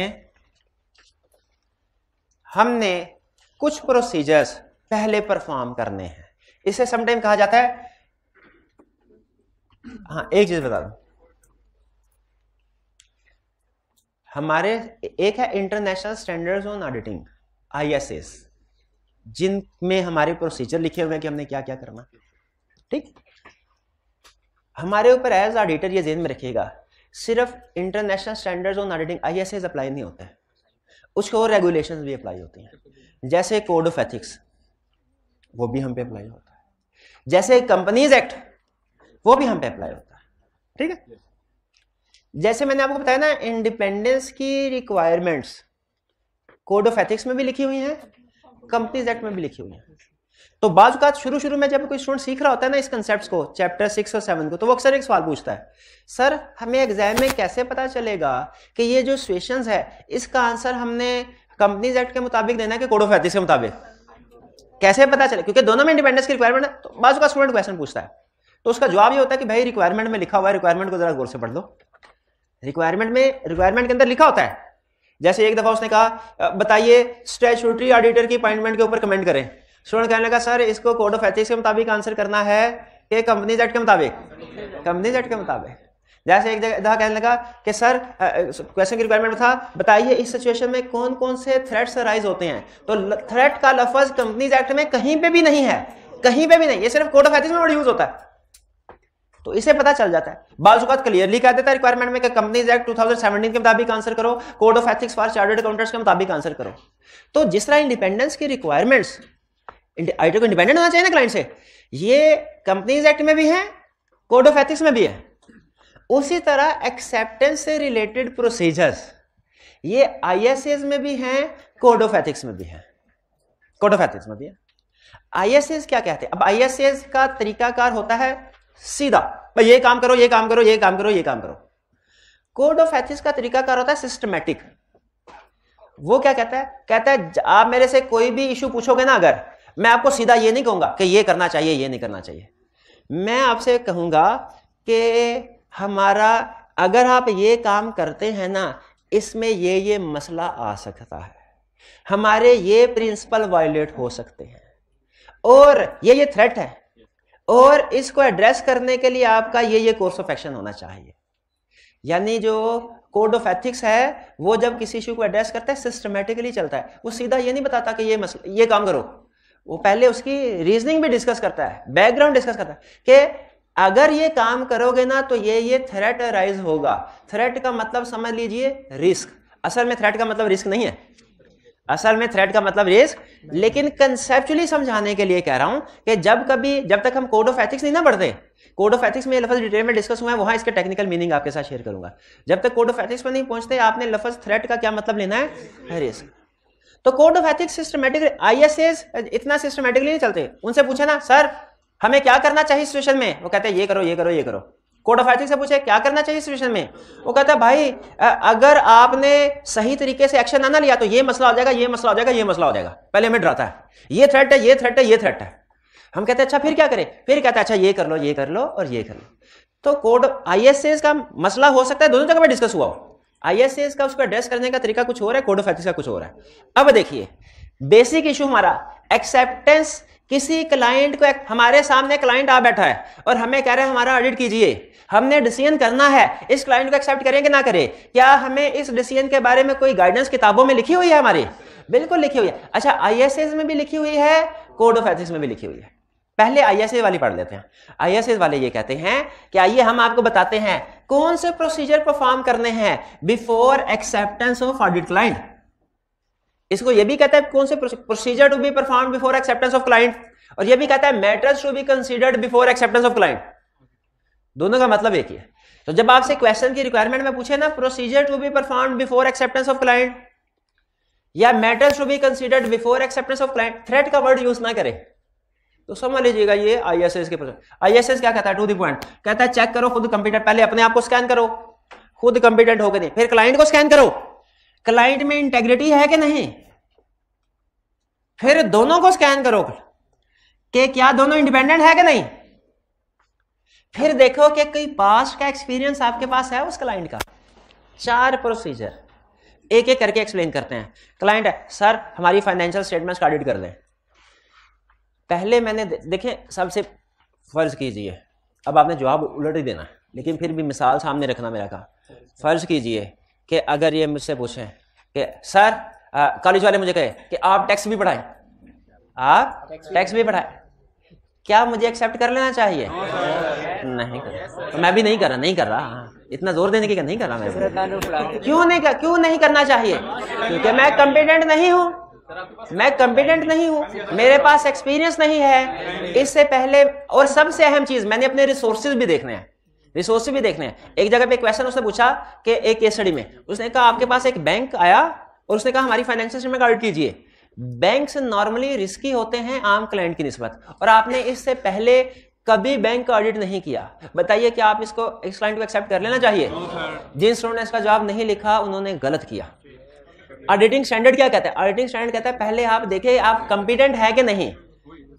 हमने कुछ प्रोसीजर्स पहले परफॉर्म करने हैं इसे समटाइम कहा जाता है हाँ एक चीज बता दो हमारे एक है international standards on auditing ISS जिनमें हमारे प्रोसीजर लिखे हुए हैं कि हमने क्या क्या करना ठीक हमारे ऊपर एज ऑडिटर ये जेन में रखिएगा सिर्फ international standards on auditing ISS apply नहीं होता है उसके और रेगुलेशंस भी अप्लाई होती हैं जैसे कोड ऑफ एथिक्स वो भी हम पे अप्लाई होता है जैसे कंपनीज एक्ट वो भी हम पे अप्लाई होता है ठीक है जैसे मैंने आपको बताया ना इंडिपेंडेंस की रिक्वायरमेंट्स कोड ऑफ एथिक्स में भी लिखी हुई है कंपनीज एक्ट में भी लिखी हुई है तो बाजूकात शुरू शुरू में जब कोई स्टूडेंट सीख रहा होता है ना इस कंसेप्ट को चैप्टर सिक्स और सेवन को तो वो अक्सर एक सवाल पूछता है सर हमें एग्जाम में कैसे पता चलेगा कि ये जो सिचुएशंस है इसका आंसर हमने कंपनीज एक्ट के मुताबिक देना है कि कोड ऑफ एथिक्स के मुताबिक कैसे पता चले क्योंकि दोनों में इंडिपेंडेंस की रिक्वायरमेंट है तो बाजू का स्टूडेंट क्वेश्चन पूछता है तो उसका जवाब ये होता है कि भाई रिक्वायरमेंट में लिखा हुआ है रिक्वायरमेंट को जरा गौर से पढ़ लो रिक्वायरमेंट में रिक्वायरमेंट के अंदर लिखा होता है जैसे एक दफा उसने कहा बताइए स्टेचुटरी ऑडिटर की अपॉइंटमेंट के ऊपर कमेंट करें स्टूडेंट कहने लगा सर इसको कोड ऑफ एथिक्स के मुताबिक आंसर करना है कि कंपनी जेट के मुताबिक कंपनी जेट के मुताबिक जैसे एक जगह कहने लगा कि सर क्वेश्चन की रिक्वायरमेंट था बताइए इस सिचुएशन में कौन कौन से थ्रेट्स राइज होते हैं तो थ्रेट का लफज कंपनीज एक्ट में कहीं पे भी नहीं है कहीं पे भी नहीं ये सिर्फ कोर्ट ऑफ एथिक्स में यूज होता है तो इसे पता चल जाता है बाजुकात क्लियरली कह देता है रिक्वायरमेंट में कंपनीज एक्ट 2017 के मुताबिक आंसर करो code of ethics for chartered accountants के मुताबिक आंसर करो तो जिस तरह इंडिपेंडेंस की रिक्वायरमेंट्स आईटी को इंडिपेंडेंट होना चाहिए ना क्लाइंट से ये कंपनीज एक्ट में भी है कोड ऑफ एथिक्स में भी है उसी तरह एक्सेप्टेंस से रिलेटेड प्रोसीजर्स ये आईएसएस में भी हैं कोड ऑफ एथिक्स में भी हैं कोड ऑफ एथिक्स में भी है आईएसएस क्या कहते हैं अब आईएसएस का तरीकाकार होता है सीधा भाई ये काम करो ये काम करो ये काम करो ये काम करो कोड ऑफ एथिक्स का तरीकाकार होता है सिस्टमेटिक वो क्या कहता है कहता है आप मेरे से कोई भी इशू पूछोगे ना अगर मैं आपको सीधा ये नहीं कहूंगा कि ये करना चाहिए ये नहीं करना चाहिए मैं आपसे कहूंगा कि हमारा अगर आप ये काम करते हैं ना इसमें ये ये मसला आ सकता है हमारे ये प्रिंसिपल वायलेट हो सकते हैं और ये ये थ्रेट है और इसको एड्रेस करने के लिए आपका ये ये कोर्स ऑफ एक्शन होना चाहिए यानी जो कोड ऑफ एथिक्स है वो जब किसी इशू को एड्रेस करता है सिस्टमेटिकली चलता है वो सीधा ये नहीं बताता कि ये मसला ये काम करो वो पहले उसकी रीजनिंग भी डिस्कस करता है बैकग्राउंड डिस्कस करता है कि अगर ये काम करोगे ना तो ये ये थ्रेट राइज होगा थ्रेट का मतलब समझ लीजिए रिस्क असल में थ्रेट का मतलब रिस्क नहीं है असल में थ्रेट का मतलब रिस्क लेकिन कंसेप्चुअली समझाने के लिए कह रहा हूं कि जब कभी जब तक हम कोड ऑफ एथिक्स नहीं ना पढ़ते कोड ऑफ एथिक्स में लफ्ज डिटेल में डिस्कस हुआ है वहां इसके टेक्निकल मीनिंग आपके साथ शेयर करूंगा जब तक कोड ऑफ एथिक्स पर नहीं पहुंचते आपने लफज थ्रेट का क्या मतलब लेना है रिस्क तो कोड ऑफ एथिक्स सिस्टमेटिक आई इतना सिस्टमेटिकली नहीं चलते उनसे पूछे ना सर हमें क्या करना चाहिए सिचुएशन में वो कहते हैं ये करो ये करो ये करो कोर्ट ऑफ एथिक्स से पूछे क्या करना चाहिए सिचुएशन में वो कहता है भाई अगर आपने सही तरीके से एक्शन ना लिया तो ये मसला हो जाएगा ये मसला हो जाएगा ये मसला हो जाएगा पहले हमें डराता है ये थ्रेट है ये थ्रेट है ये थ्रेट है हम कहते हैं अच्छा फिर क्या करें फिर कहते हैं अच्छा ये कर लो ये कर लो और ये कर लो तो कोर्ट आई का मसला हो सकता है दोनों जगह पर डिस्कस हुआ हो आई का उसको एड्रेस करने का तरीका कुछ हो रहा है कोड ऑफ एथिक्स का कुछ हो रहा है अब देखिए बेसिक इशू हमारा एक्सेप्टेंस किसी क्लाइंट को हमारे सामने क्लाइंट आ बैठा है और हमें कह रहे हैं हमारा ऑडिट कीजिए हमने डिसीजन करना है इस क्लाइंट को एक्सेप्ट करें कि ना करें क्या हमें इस डिसीजन के बारे में कोई गाइडेंस किताबों में लिखी हुई है हमारी बिल्कुल लिखी हुई है अच्छा आई में भी लिखी हुई है कोड ऑफ एथिक्स में भी लिखी हुई है पहले आई वाली पढ़ लेते हैं आई वाले ये कहते हैं कि आइए हम आपको बताते हैं कौन से प्रोसीजर परफॉर्म करने हैं before acceptance of audit client इसको यह भी कहता है कौन से procedure to be perform before acceptance of client और यह भी कहता है matters to be considered before acceptance of client दोनों का मतलब एक ही है तो जब आपसे क्वेश्चन की रिक्वायरमेंट में पूछे ना procedure to be perform before acceptance of client या matters to be considered before acceptance of client threat का वर्ड यूज ना करें तो समझ लीजिएगा ये आईएसएस के आईएसएस क्या कहता है टू दी पॉइंट कहता है चेक करो खुद कंप्यूटर पहले अपने आप को स्कैन करो खुद कंप्यूटेंट होकर नहीं फिर क्लाइंट को स्कैन करो क्लाइंट में इंटेग्रिटी है कि नहीं फिर दोनों को स्कैन करो कि क्या दोनों इंडिपेंडेंट है कि नहीं फिर देखो कि कोई पास का एक्सपीरियंस आपके पास है उस क्लाइंट का चार प्रोसीजर एक एक करके एक्सप्लेन करते हैं क्लाइंट है सर हमारी फाइनेंशियल स्टेटमेंट्स ऑडिट कर दें पहले मैंने देखे सबसे फर्ज कीजिए अब आपने जवाब उलट ही देना लेकिन फिर भी मिसाल सामने रखना मेरा कहा फर्ज कीजिए कि अगर ये मुझसे पूछें कि सर कॉलेज वाले मुझे कहे कि आप टैक्स भी बढ़ाएं आप टैक्स भी बढ़ाएं क्या मुझे एक्सेप्ट कर लेना चाहिए नहीं कर तो मैं भी नहीं कर रहा नहीं कर रहा हाँ। इतना जोर देने की नहीं कर रहा मैं क्यों नहीं कर क्यों नहीं करना चाहिए क्योंकि मैं कॉम्पिटेंट नहीं हूँ मैं कॉम्पिटेंट नहीं हूँ मेरे पास एक्सपीरियंस नहीं है इससे पहले और सबसे अहम चीज मैंने अपने रिसोर्सेज भी देखने हैं रिसोर्स भी देखने हैं एक जगह पे क्वेश्चन उसने पूछा कि एक केस स्टडी में उसने कहा आपके पास एक बैंक आया और उसने कहा हमारी फाइनेंशियल स्टेटमेंट ऑडिट कीजिए बैंक नॉर्मली रिस्की होते हैं आम क्लाइंट की निस्बत और आपने इससे पहले कभी बैंक का ऑडिट नहीं किया बताइए कि आप इसको इस क्लाइंट को एक्सेप्ट कर लेना चाहिए जिन स्टूडेंट ने इसका जवाब नहीं लिखा उन्होंने गलत किया ऑडिटिंग स्टैंडर्ड क्या कहता है ऑडिटिंग स्टैंडर्ड कहता है पहले आप देखें आप कॉम्पिटेंट है कि नहीं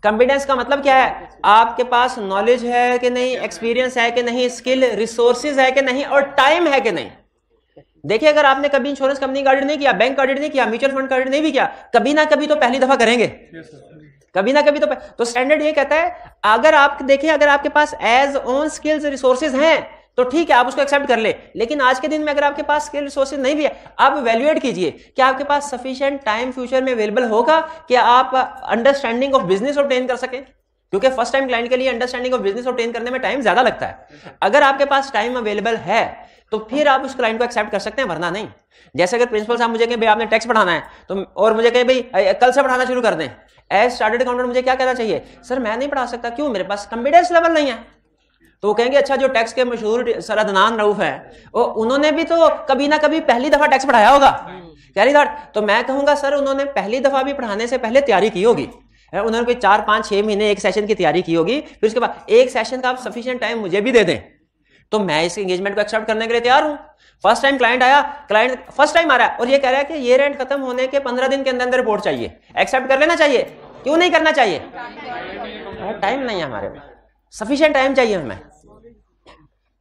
कॉम्पिटेंस का मतलब क्या है आपके पास नॉलेज है कि नहीं एक्सपीरियंस है कि नहीं स्किल रिसोर्सेज है कि नहीं और टाइम है कि नहीं देखिए अगर आपने कभी इंश्योरेंस कंपनी का ऑडिट नहीं किया बैंक का ऑडिट नहीं किया म्यूचुअल फंड का ऑडिट नहीं भी किया कभी ना कभी तो पहली दफा करेंगे कभी ना कभी तो तो स्टैंडर्ड ये कहता है अगर आप देखें अगर आपके पास एज ओन स्किल्स रिसोर्सेज हैं तो ठीक है आप उसको एक्सेप्ट कर ले लेकिन आज के दिन में अगर आपके पास स्किल रिसोर्सेज नहीं भी है आप वैल्यूएट कीजिए कि आपके पास सफिशियंट टाइम फ्यूचर में अवेलेबल होगा कि आप अंडरस्टैंडिंग ऑफ बिजनेस ऑप्टेन कर सके क्योंकि फर्स्ट टाइम क्लाइंट के लिए अंडरस्टैंडिंग ऑफ बिजनेस ऑप्टेन करने में टाइम ज्यादा लगता है अगर आपके पास टाइम अवेलेबल है तो फिर आप उस क्लाइंट को एक्सेप्ट कर सकते हैं वरना नहीं जैसे अगर प्रिंसिपल साहब मुझे कहें भाई आपने टैक्स पढ़ाना है तो और मुझे कहें भाई कल से पढ़ाना शुरू कर दें एज स्टार्टेड अकाउंटेंट मुझे क्या कहना चाहिए सर मैं नहीं पढ़ा सकता क्यों मेरे पास कंप्यूटर लेवल नहीं है तो वो कहेंगे अच्छा जो टैक्स के मशहूर सर अदनान रऊफ है वो उन्होंने भी तो कभी ना कभी पहली दफा टैक्स पढ़ाया होगा कैरी दफा तो मैं कहूंगा सर उन्होंने पहली दफा भी पढ़ाने से पहले तैयारी की होगी उन्होंने कोई चार पांच छह महीने एक सेशन की तैयारी की होगी फिर उसके बाद एक सेशन का आप सफिशियंट टाइम मुझे भी दे दें तो मैं इस एंगेजमेंट को एक्सेप्ट करने के लिए तैयार हूँ फर्स्ट टाइम क्लाइंट आया क्लाइंट फर्स्ट टाइम आ रहा है और ये कह रहा है कि ये रेंट खत्म होने के पंद्रह दिन के अंदर अंदर रिपोर्ट चाहिए एक्सेप्ट कर लेना चाहिए क्यों नहीं करना चाहिए टाइम हाँ, नहीं है हमारे पास सफिशियंट टाइम चाहिए हमें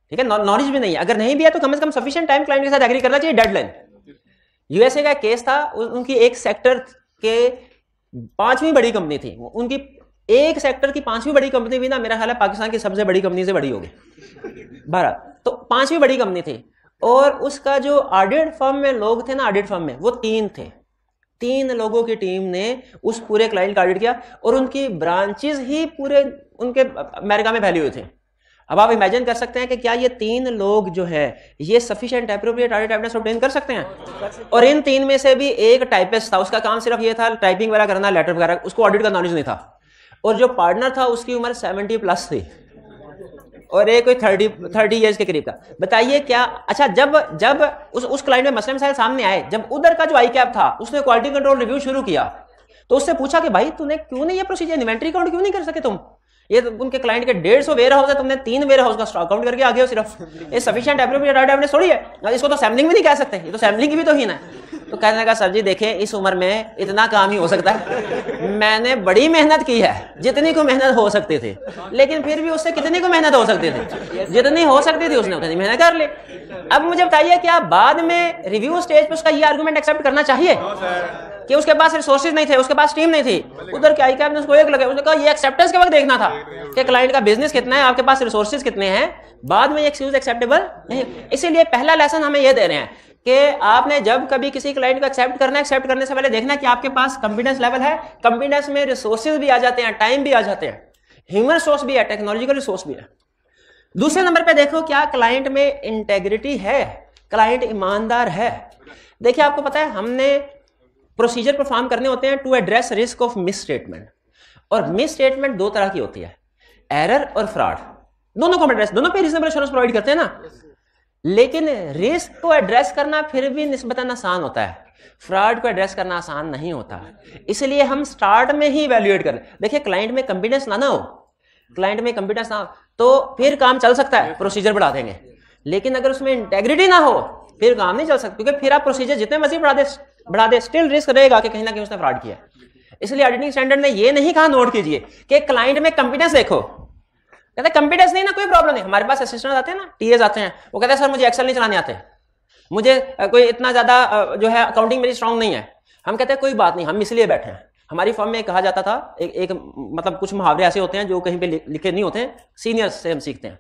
ठीक है नॉलेज भी नहीं है अगर नहीं भी है तो कम से कम सफिशियंट टाइम क्लाइंट के साथ एग्री करना चाहिए डेडलाइन यूएसए का केस था उनकी एक सेक्टर के पांचवी बड़ी कंपनी थी उनकी एक सेक्टर की पांचवी बड़ी कंपनी भी ना मेरा ख्याल है पाकिस्तान की सबसे बड़ी कंपनी से बड़ी होगी भारत तो पांचवी बड़ी कंपनी थी और उसका जो ऑडिट फर्म में लोग थे ना ऑडिट फर्म में वो तीन थे तीन लोगों की टीम ने उस पूरे क्लाइंट का ऑडिट किया और उनकी ब्रांचेज ही पूरे उनके अमेरिका में फैली हुई थी अब आप इमेजिन कर सकते हैं कि क्या ये तीन लोग जो है ये sufficient appropriate audit evidence obtain कर सकते हैं और इन तीन में से भी एक टाइपिस्ट था उसका काम सिर्फ ये था टाइपिंग वगैरह करना लेटर वगैरह उसको ऑडिट का नॉलेज नहीं था और जो पार्टनर था उसकी उम्र सेवेंटी प्लस थी और एक कोई थर्टी थर्टी ईयर्स के करीब का बताइए क्या अच्छा जब जब उस उस क्लाइंट में मसले मसाइल सामने आए जब उधर का जो आई कैप था उसने क्वालिटी कंट्रोल रिव्यू शुरू किया तो उससे पूछा कि भाई तूने क्यों नहीं ये प्रोसीजर इन्वेंट्री काउंट क्यों नहीं कर सके तुम ये तो उनके क्लाइंट के डेढ़ सौ वेयर हाउस है तुमने तीन वेयर हाउस का स्टॉक काउंट करके आ गए हो सिर्फ ये सफिशियंट एप्रोप्रिएट छोड़ी है इसको तो सैम्पलिंग भी नहीं कह सकते ये तो सैम्पलिंग भी तो ही ना तो कहने का सर जी देखे इस उम्र में इतना काम ही हो सकता है मैंने बड़ी मेहनत की है जितनी को मेहनत हो सकती थी लेकिन फिर भी उससे कितनी को मेहनत हो सकती थी जितनी हो सकती थी उसने उतनी मेहनत कर ली अब मुझे बताइए क्या बाद में रिव्यू स्टेज पर उसका ये आर्गूमेंट एक्सेप्ट करना चाहिए कि उसके पास रिसोर्सेज नहीं थे उसके पास टीम नहीं थी उधर के आई कैब ने उसको एक लगे उसने कहा ये एक्सेप्टेंस के वक्त देखना था कि क्लाइंट का बिजनेस कितना है आपके पास रिसोर्सेज कितने हैं बाद में एक्सक्यूज एक्सेप्टेबल नहीं इसीलिए पहला लेसन हमें यह दे रहे हैं कि आपने जब कभी किसी क्लाइंट को एक्सेप्ट करना एक्सेप्ट करने से पहले देखना कि आपके पास कॉन्फिडेंस लेवल है कॉन्फिडेंस में रिसोर्सेज भी आ जाते हैं टाइम भी आ जाते हैं ह्यूमन रिसोर्स भी है टेक्नोलॉजिकल रिसोर्स भी है दूसरे नंबर पे देखो क्या क्लाइंट में इंटेग्रिटी है क्लाइंट ईमानदार है देखिए आपको पता है हमने प्रोसीजर परफॉर्म करने होते हैं to address risk of misstatement और मिस स्टेटमेंट दो तरह की होती है एरर और फ्रॉड दोनों को एड्रेस दोनों पे रीजनेबल इंश्योरेंस प्रोवाइड करते हैं ना लेकिन रिस्क को एड्रेस करना फिर भी निस्बतन आसान होता है फ्रॉड को एड्रेस करना आसान नहीं होता इसलिए हम स्टार्ट में ही वैल्यूएट करें देखिए क्लाइंट में कॉम्पिटेंस ना ना हो क्लाइंट में कॉम्पिटेंस ना हो तो फिर काम चल सकता है प्रोसीजर बढ़ा देंगे लेकिन अगर उसमें इंटेग्रिटी ना हो फिर काम नहीं चल सकता क्योंकि फिर आप प्रोसीजर जितने मर्जी बढ़ा दे बढ़ा दे स्टिल रिस्क रहेगा कि कहीं ना कहीं उसने फ्रॉड किया इसलिए ऑडिटिंग स्टैंडर्ड ने ये नहीं कहा नोट कीजिए कि क्लाइंट में कंपिटेंस देखो कहते कंपिटेंस नहीं ना कोई प्रॉब्लम नहीं हमारे पास असिस्टेंट आते हैं ना टीएस आते हैं वो कहते हैं सर मुझे एक्सेल नहीं चलाने आते मुझे कोई इतना ज्यादा जो है अकाउंटिंग मेरी स्ट्रांग नहीं है हम कहते हैं कोई बात नहीं हम इसलिए बैठे हैं हमारी फॉर्म में कहा जाता था एक एक मतलब कुछ मुहावरे ऐसे होते हैं जो कहीं पे लिखे नहीं होते हैं सीनियर से हम सीखते हैं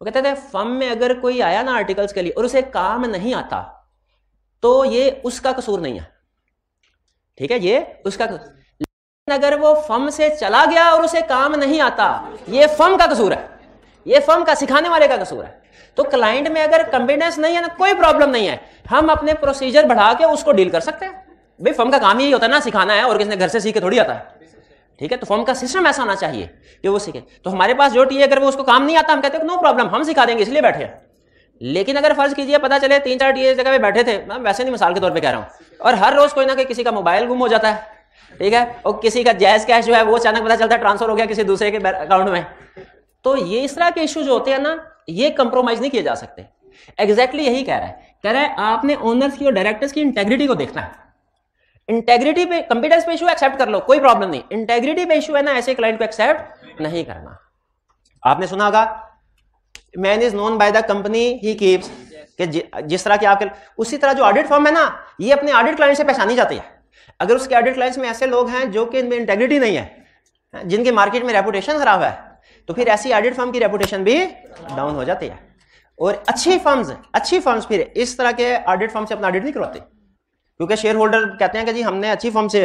वो कहते थे फॉर्म में अगर कोई आया ना आर्टिकल्स के लिए और उसे काम नहीं आता तो ये उसका कसूर नहीं है ठीक है ये उसका लेकिन अगर वो फम से चला गया और उसे काम नहीं आता ये फम का कसूर है ये फर्म का सिखाने वाले का कसूर है तो क्लाइंट में अगर कॉम्पिटेंस नहीं है ना कोई प्रॉब्लम नहीं है हम अपने प्रोसीजर बढ़ा के उसको डील कर सकते हैं भाई फर्म का काम यही होता है ना सिखाना है और किसने घर से सीख के थोड़ी आता है ठीक है तो फॉर्म का सिस्टम ऐसा होना चाहिए कि वो सीखे तो हमारे पास जो टी अगर वो उसको काम नहीं आता हम कहते हैं नो प्रॉब्लम हम सिखा देंगे इसलिए बैठे हैं लेकिन अगर फर्ज कीजिए पता चले तीन चार टीचर जगह पे बैठे थे मैं वैसे नहीं मिसाल के तौर पे कह रहा हूँ और हर रोज कोई ना कोई किसी का मोबाइल गुम हो जाता है ठीक है और किसी का जैज कैश जो है वो अचानक पता चलता है ट्रांसफर हो गया किसी दूसरे के अकाउंट में तो ये इस तरह के इशू जो होते हैं ना ये कंप्रोमाइज नहीं किए जा सकते एग्जैक्टली exactly यही कह रहा है कह रहा है आपने ओनर्स की और डायरेक्टर्स की इंटेग्रिटी को देखना है इंटेग्रिटी पे कंप्यूटर्स पे इशू एक्सेप्ट कर लो कोई प्रॉब्लम नहीं इंटेग्रिटी पे इशू है ना ऐसे क्लाइंट को एक्सेप्ट नहीं करना आपने सुना होगा man is known by the company he keeps कि जिस तरह की आपके उसी तरह जो ऑडिट फॉर्म है ना ये अपने ऑडिट क्लाइंट से पहचानी जाती है अगर उसके ऑडिट क्लाइंट्स में ऐसे लोग हैं जो कि इनमें इंटेग्रिटी नहीं है जिनके मार्केट में रेपुटेशन खराब है तो फिर ऐसी ऑडिट फॉर्म की रेपुटेशन भी डाउन हो जाती है और अच्छी फर्म्स अच्छी फर्म्स फिर इस तरह के ऑडिट फॉर्म से अपना ऑडिट नहीं करवाती क्योंकि शेयर होल्डर कहते हैं कि जी हमने अच्छी फर्म से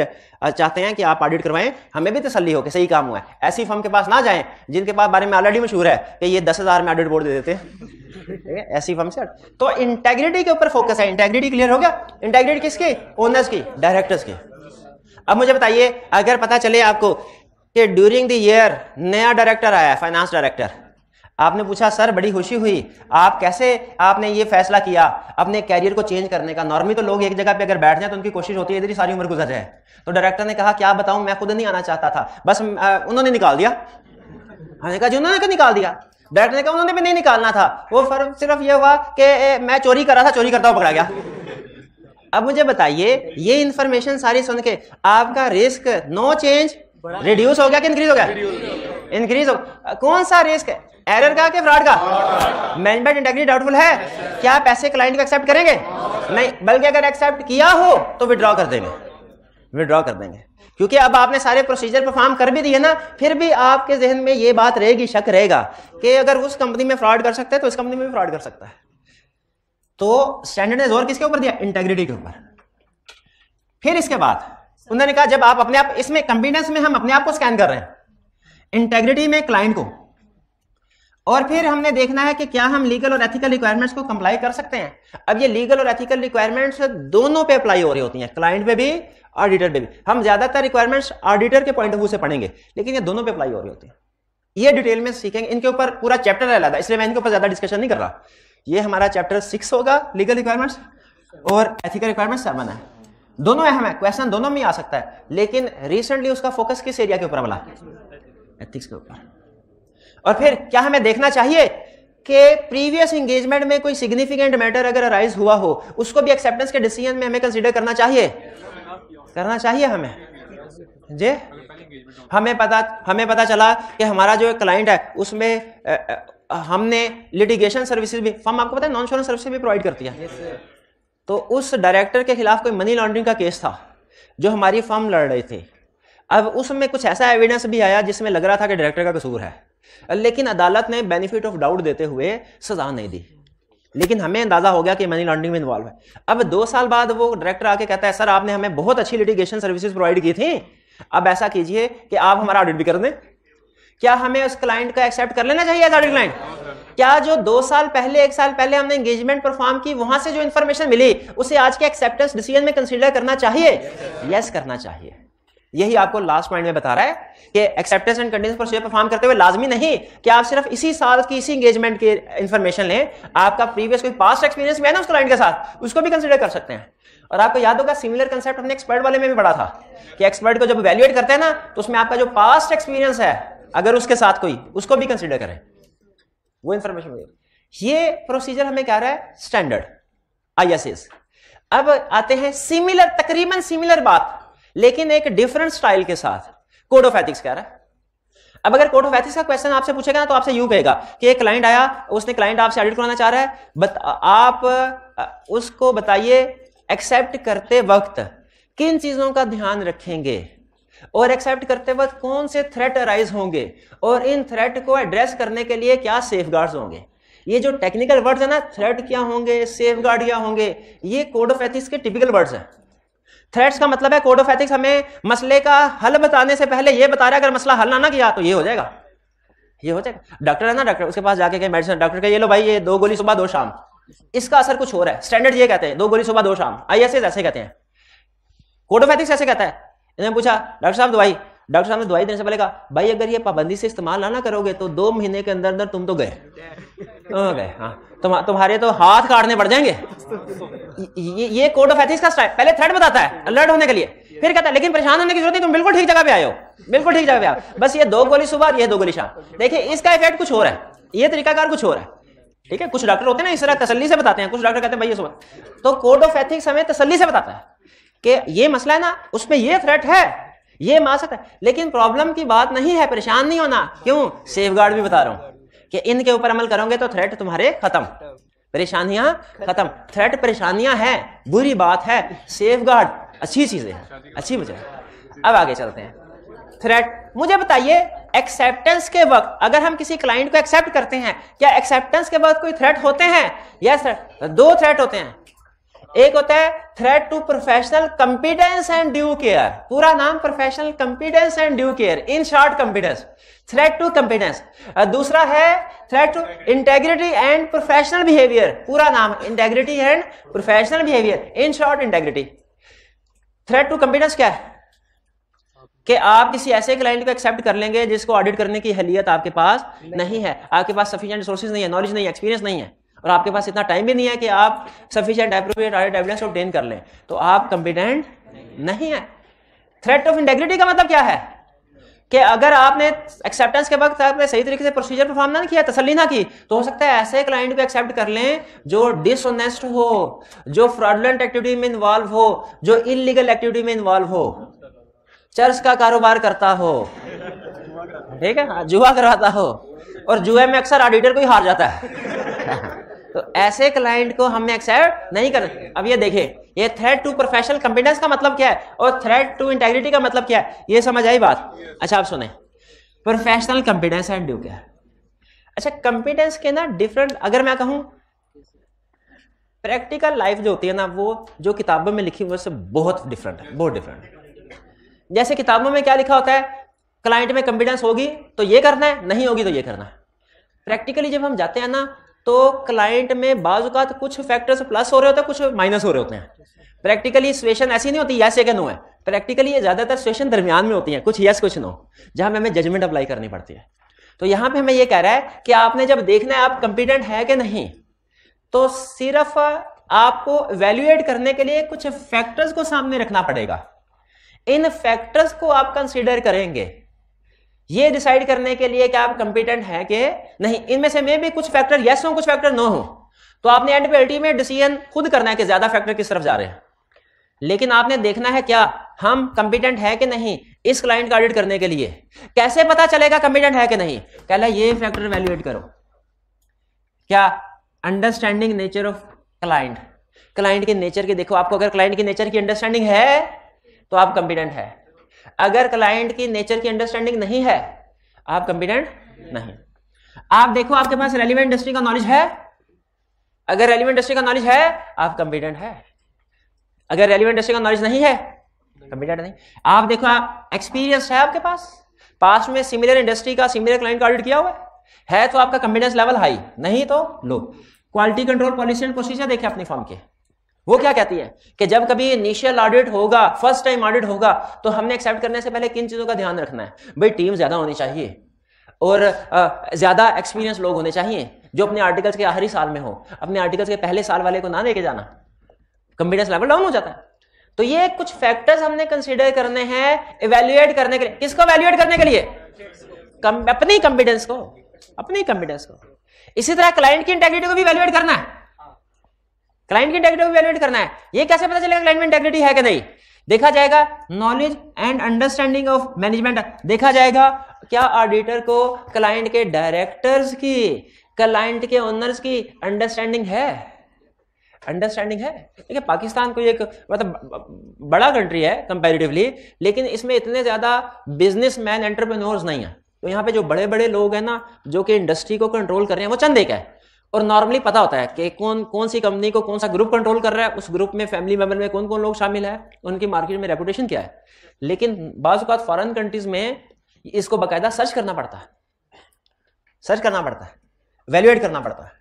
चाहते हैं कि आप ऑडिट करवाएं हमें भी तसली हो कि सही काम हुआ है ऐसी फर्म के पास ना जाएं जिनके पास बारे में ऑलरेडी मशहूर है कि ये दस हज़ार में ऑडिट बोर्ड दे देते हैं ऐसी फर्म से तो इंटेग्रिटी के ऊपर फोकस है इंटेग्रिटी क्लियर हो गया इंटेग्रिटी किसकी ओनर्स की डायरेक्टर्स की अब मुझे बताइए अगर पता चले आपको कि ड्यूरिंग द ईयर नया डायरेक्टर आया फाइनेंस डायरेक्टर आपने पूछा सर बड़ी खुशी हुई आप कैसे आपने ये फैसला किया अपने कैरियर को चेंज करने का नॉर्मली तो लोग एक जगह पे अगर बैठ जाए तो उनकी कोशिश होती है इधर ही सारी उम्र गुजर जाए तो डायरेक्टर ने कहा क्या बताऊं मैं खुद नहीं आना चाहता था बस उन्होंने निकाल दिया हमने कहा जी उन्होंने क्या निकाल दिया डायरेक्टर ने कहा उन्होंने भी नहीं निकालना था वो फर्क सिर्फ ये हुआ कि मैं चोरी कर रहा था चोरी करता हुआ पकड़ा गया अब मुझे बताइए ये इन्फॉर्मेशन सारी सुन के आपका रिस्क नो चेंज रिड्यूस हो गया कि इंक्रीज हो गया इंक्रीज हो कौन सा रिस्क है एरर का फ्रॉड का मैनेजमेंट इंटेग्रिटी डाउटफुल है क्या पैसे क्लाइंट को एक्सेप्ट करेंगे नहीं बल्कि अगर एक्सेप्ट किया हो तो विड्रॉ कर देंगे विड्रॉ कर देंगे क्योंकि अब आपने सारे प्रोसीजर परफॉर्म कर भी दिए ना फिर भी आपके जहन में ये बात रहेगी शक रहेगा कि अगर उस कंपनी में फ्रॉड कर सकते हैं तो इस कंपनी में भी फ्रॉड कर सकता है तो स्टैंडर्ड ने जोर किसके ऊपर दिया इंटेग्रिटी के ऊपर फिर इसके बाद उन्होंने कहा जब आप अपने आप इसमें कंपिटेंस में हम अपने आप को स्कैन कर रहे हैं इंटेग्रिटी में क्लाइंट को और फिर हमने देखना है कि क्या हम लीगल और एथिकल रिक्वायरमेंट्स को कंप्लाई कर सकते हैं अब ये लीगल और एथिकल रिक्वायरमेंट्स दोनों पे अप्लाई हो रही होती हैं क्लाइंट पे भी ऑडिटर पे भी हम ज्यादातर रिक्वायरमेंट्स ऑडिटर के पॉइंट ऑफ व्यू से पढ़ेंगे लेकिन ये दोनों पे अप्लाई हो रही होती है ये डिटेल में सीखेंगे इनके ऊपर पूरा चैप्टर अलग है इसलिए मैं इनके ऊपर ज्यादा डिस्कशन नहीं कर रहा ये हमारा चैप्टर सिक्स होगा लीगल रिक्वायरमेंट्स और एथिकल रिक्वायरमेंट सेवन है दोनों अहम है क्वेश्चन दोनों में आ सकता है लेकिन रिसेंटली उसका फोकस किस एरिया के ऊपर वाला एथिक्स के ऊपर और फिर क्या हमें देखना चाहिए कि प्रीवियस एंगेजमेंट में कोई सिग्निफिकेंट मैटर अगर अराइज हुआ हो उसको भी एक्सेप्टेंस के डिसीजन में हमें कंसिडर करना चाहिए करना चाहिए हमें जे हमें पता हमें पता चला कि हमारा जो क्लाइंट है उसमें हमने लिटिगेशन सर्विसेज भी फॉर्म आपको पता है नॉन इंश्योरेंस सर्विस भी प्रोवाइड करती है तो उस डायरेक्टर के खिलाफ कोई मनी लॉन्ड्रिंग का केस था जो हमारी फॉर्म लड़ रही थी अब उसमें कुछ ऐसा एविडेंस भी आया जिसमें लग रहा था कि डायरेक्टर का कसूर है लेकिन अदालत ने बेनिफिट ऑफ डाउट देते हुए सजा नहीं दी लेकिन हमें अंदाजा हो गया कि मनी लॉन्ड्रिंग में इन्वॉल्व है अब दो साल बाद वो डायरेक्टर आके कहता है सर आपने हमें बहुत अच्छी लिटिगेशन सर्विसेज प्रोवाइड की थी अब ऐसा कीजिए कि आप हमारा ऑडिट भी कर दें क्या हमें उस क्लाइंट का एक्सेप्ट कर लेना चाहिए ऑडिट क्लाइंट क्या जो दो साल पहले एक साल पहले हमने एंगेजमेंट परफॉर्म की वहां से जो इन्फॉर्मेशन मिली उसे आज के एक्सेप्टेंस डिसीजन में कंसिडर करना चाहिए यस yes, करना चाहिए यही आपको लास्ट पॉइंट में बता रहा है कि एक्सेप्टेंस एंड कंडीशन पर परफॉर्म करते हुए लाजमी नहीं कि आप सिर्फ इसी साल की इसी एंगेजमेंट की इंफॉर्मेशन लें आपका प्रीवियस कोई पास्ट एक्सपीरियंस भी है ना उस क्लाइंट के साथ उसको भी कंसिडर कर सकते हैं और आपको याद होगा सिमिलर कंसेप्ट हमने एक्सपर्ट वाले में भी पढ़ा था कि एक्सपर्ट को जब वैल्यूएट करते हैं ना तो उसमें आपका जो पास्ट एक्सपीरियंस है अगर उसके साथ कोई उसको भी कंसिडर करें वो इंफॉर्मेशन ये प्रोसीजर हमें कह रहा है स्टैंडर्ड आई अब आते हैं सिमिलर तकरीबन सिमिलर बात लेकिन एक डिफरेंट स्टाइल के साथ कोड ऑफ एथिक्स कह रहा है अब अगर कोर्ट ऑफ एथिक्स का क्वेश्चन आपसे पूछेगा ना तो आपसे यू कहेगा कि एक क्लाइंट आया उसने क्लाइंट आपसे एडिट कराना चाह रहा है बत, आप उसको बताइए एक्सेप्ट करते वक्त किन चीजों का ध्यान रखेंगे और एक्सेप्ट करते वक्त कौन से थ्रेट अराइज होंगे और इन थ्रेट को एड्रेस करने के लिए क्या सेफ होंगे ये जो टेक्निकल वर्ड्स है ना थ्रेट क्या होंगे सेफ क्या होंगे ये कोड ऑफ एथिक्स के टिपिकल वर्ड्स हैं थ्रेट्स का मतलब है कोड ऑफ एथिक्स हमें मसले का हल बताने से पहले ये बता रहा है अगर मसला हल ना ना किया तो ये हो जाएगा ये हो जाएगा डॉक्टर है ना डॉक्टर उसके पास जाके मेडिसिन डॉक्टर कहे ये लो भाई ये दो गोली सुबह दो शाम इसका असर कुछ हो रहा है स्टैंडर्ड ये कहते हैं दो गोली सुबह दो शाम आई ऐसे कहते हैं कोड ऑफ एथिक्स ऐसे कहता है इन्होंने पूछा डॉक्टर साहब दवाई तो डॉक्टर साहब ने दवाई देने से पहले कहा भाई अगर ये पाबंदी से इस्तेमाल ना ना करोगे तो दो महीने के अंदर अंदर तुम तो गए हाँ, गए हाँ तुम्हारे तो हाथ काटने पड़ जाएंगे ये ये कोड ऑफ एथिक्स का स्टाइल पहले थ्रेड बताता है अलर्ट होने के लिए फिर कहता है लेकिन परेशान होने की जरूरत नहीं तुम बिल्कुल ठीक जगह पे आए हो बिल्कुल ठीक जगह पे आओ बस ये दो गोली सुबह ये दो गोली शाम देखिए इसका इफेक्ट कुछ हो रहा है ये तरीकाकार कुछ हो रहा है ठीक है कुछ डॉक्टर होते हैं ना इस तरह तसली से बताते हैं कुछ डॉक्टर कहते हैं भाई ये सुबह तो कोड ऑफ एथिक्स हमें तसली से बताता है कि ये मसला है ना उसमें ये थ्रेट है ये मान सकता है लेकिन प्रॉब्लम की बात नहीं है परेशान नहीं होना क्यों सेफ गार्ड भी बता रहा हूं कि इनके ऊपर अमल करोगे तो थ्रेट तुम्हारे खत्म परेशानियां खत्म थ्रेट परेशानियां हैं बुरी बात है सेफ गार्ड अच्छी चीजें हैं अच्छी वजह अब आगे चलते हैं थ्रेट मुझे बताइए एक्सेप्टेंस के वक्त अगर हम किसी क्लाइंट को एक्सेप्ट करते हैं क्या एक्सेप्टेंस के वक्त कोई थ्रेट होते हैं यस दो थ्रेट होते हैं एक होता है threat to professional competence and due care पूरा नाम professional competence and due care in short competence threat to competence दूसरा है threat to integrity and professional behaviour पूरा नाम integrity and professional behaviour in short integrity threat to competence क्या है कि आप किसी ऐसे क्लाइंट को एक्सेप्ट कर लेंगे जिसको ऑडिट करने की हलियत आपके पास नहीं है आपके पास सफिशियंट रिसोर्सेज नहीं है नॉलेज नहीं है एक्सपीरियंस नहीं है और आपके पास इतना टाइम भी नहीं है कि आप sufficient appropriate audit evidence obtain कर लें तो आप कंपिटेंट नहीं है थ्रेट ऑफ इंटेग्रिटी का मतलब क्या है कि अगर आपने एक्सेप्टेंस के वक्त आपने सही तरीके से प्रोसीजर परफॉर्म ना किया तसली ना की तो हो सकता है ऐसे क्लाइंट को एक्सेप्ट कर लें जो डिसऑनेस्ट हो जो फ्रॉडलेंट एक्टिविटी में इन्वॉल्व हो जो इनलीगल एक्टिविटी में इन्वॉल्व हो चर्च का कारोबार करता हो ठीक है हाँ, जुआ करवाता हो और जुए में अक्सर ऑडिटर को ही हार जाता है तो ऐसे क्लाइंट को हमने एक्सेप्ट नहीं करना अब ये देखिए ये थ्रेड टू प्रोफेशनल कंपिटेंस का मतलब क्या है और थ्रेड टू इंटेग्रिटी का मतलब क्या है ये समझ आई बात अच्छा आप सुने प्रोफेशनल कंपिटेंस एंड ड्यू क्या अच्छा कंपिटेंस के ना डिफरेंट अगर मैं कहूँ प्रैक्टिकल लाइफ जो होती है ना वो जो किताबों में लिखी हुई उससे बहुत डिफरेंट है बहुत डिफरेंट है जैसे किताबों में क्या लिखा होता है क्लाइंट में कंपिटेंस होगी तो ये करना है नहीं होगी तो ये करना है प्रैक्टिकली जब हम जाते हैं ना तो क्लाइंट में बाजुकात तो कुछ फैक्टर्स प्लस हो रहे होते हैं कुछ माइनस हो रहे होते हैं प्रैक्टिकली सिचुएशन ऐसी नहीं होती यस या नो है प्रैक्टिकली ये ज्यादातर सिचुएशन दरमियान में होती है कुछ यस कुछ नो जहां हमें जजमेंट अप्लाई करनी पड़ती है तो यहां पे हमें ये कह रहा है कि आपने जब देखना है आप कंपिटेंट है कि नहीं तो सिर्फ आपको वैल्यूएट करने के लिए कुछ फैक्टर्स को सामने रखना पड़ेगा इन फैक्टर्स को आप कंसिडर करेंगे ये डिसाइड करने के लिए कि आप कंपिटेंट हैं कि नहीं इनमें से मे भी कुछ फैक्टर यस हो कुछ फैक्टर नो हो तो आपने एंड पे अल्टीमेट डिसीजन खुद करना है कि ज्यादा फैक्टर किस तरफ जा रहे हैं लेकिन आपने देखना है क्या हम कंपिटेंट है कि नहीं इस क्लाइंट का ऑडिट करने के लिए कैसे पता चलेगा कंपिटेंट है कि नहीं कहला ये फैक्टर वैल्यूएट करो क्या understanding nature of client client के नेचर के देखो आपको अगर क्लाइंट की नेचर की अंडरस्टैंडिंग है तो आप कंपिटेंट है अगर क्लाइंट की नेचर की अंडरस्टैंडिंग नहीं है आप कंपिटेंट नहीं आप देखो आपके पास रेलिवेंट इंडस्ट्री का नॉलेज है अगर रेलिवेंट इंडस्ट्री का नॉलेज है आप कंपिटेंट है अगर रेलिवेंट इंडस्ट्री का नॉलेज नहीं है कंपिटेंट नहीं आप देखो आप एक्सपीरियंस है आपके पास पास में सिमिलर इंडस्ट्री का सिमिलर क्लाइंट का ऑडिट किया हुआ है है तो आपका कंपिटेंस लेवल हाई नहीं तो low quality control policy and procedure देखे अपने फॉर्म के वो क्या कहती है कि जब कभी इनिशियल ऑडिट होगा फर्स्ट टाइम ऑडिट होगा तो हमने एक्सेप्ट करने से पहले किन चीज़ों का ध्यान रखना है भाई टीम ज़्यादा होनी चाहिए और ज़्यादा एक्सपीरियंस लोग होने चाहिए जो अपने आर्टिकल्स के आखिरी साल में हो अपने आर्टिकल्स के पहले साल वाले को ना लेके जाना कॉन्फिडेंस लेवल डाउन हो जाता है तो ये कुछ फैक्टर्स हमने कंसिडर करने हैं इवेल्युएट करने के लिए किसको वैल्युएट करने के लिए अपनी कॉन्फिडेंस को अपनी कॉन्फिडेंस को इसी तरह क्लाइंट की इंटेग्रिटी को भी वैल्युएट करना है क्लाइंट की इंटेग्रिटी को वैल्यूएट करना है ये कैसे पता चलेगा क्लाइंट में इंटेग्रिटी है कि नहीं देखा जाएगा knowledge and understanding of management देखा जाएगा क्या ऑडिटर को क्लाइंट के डायरेक्टर्स की क्लाइंट के ओनर्स की अंडरस्टैंडिंग है अंडरस्टैंडिंग है देखिए पाकिस्तान कोई एक मतलब बड़ा कंट्री है कंपेरेटिवली लेकिन इसमें इतने ज़्यादा बिजनेसमैन मैन एंटरप्रेन्योर्स नहीं है तो यहाँ पे जो बड़े बड़े लोग हैं ना जो कि इंडस्ट्री को कंट्रोल कर रहे हैं वो चंद एक है और नॉर्मली पता होता है कि कौन कौन सी कंपनी को कौन सा ग्रुप कंट्रोल कर रहा है उस ग्रुप में फैमिली मेंबर में कौन कौन लोग शामिल है उनकी मार्केट में रेपुटेशन क्या है लेकिन बाज़ात फॉरन कंट्रीज में इसको बाकायदा सर्च करना पड़ता है सर्च करना पड़ता है वैल्यूएट करना पड़ता है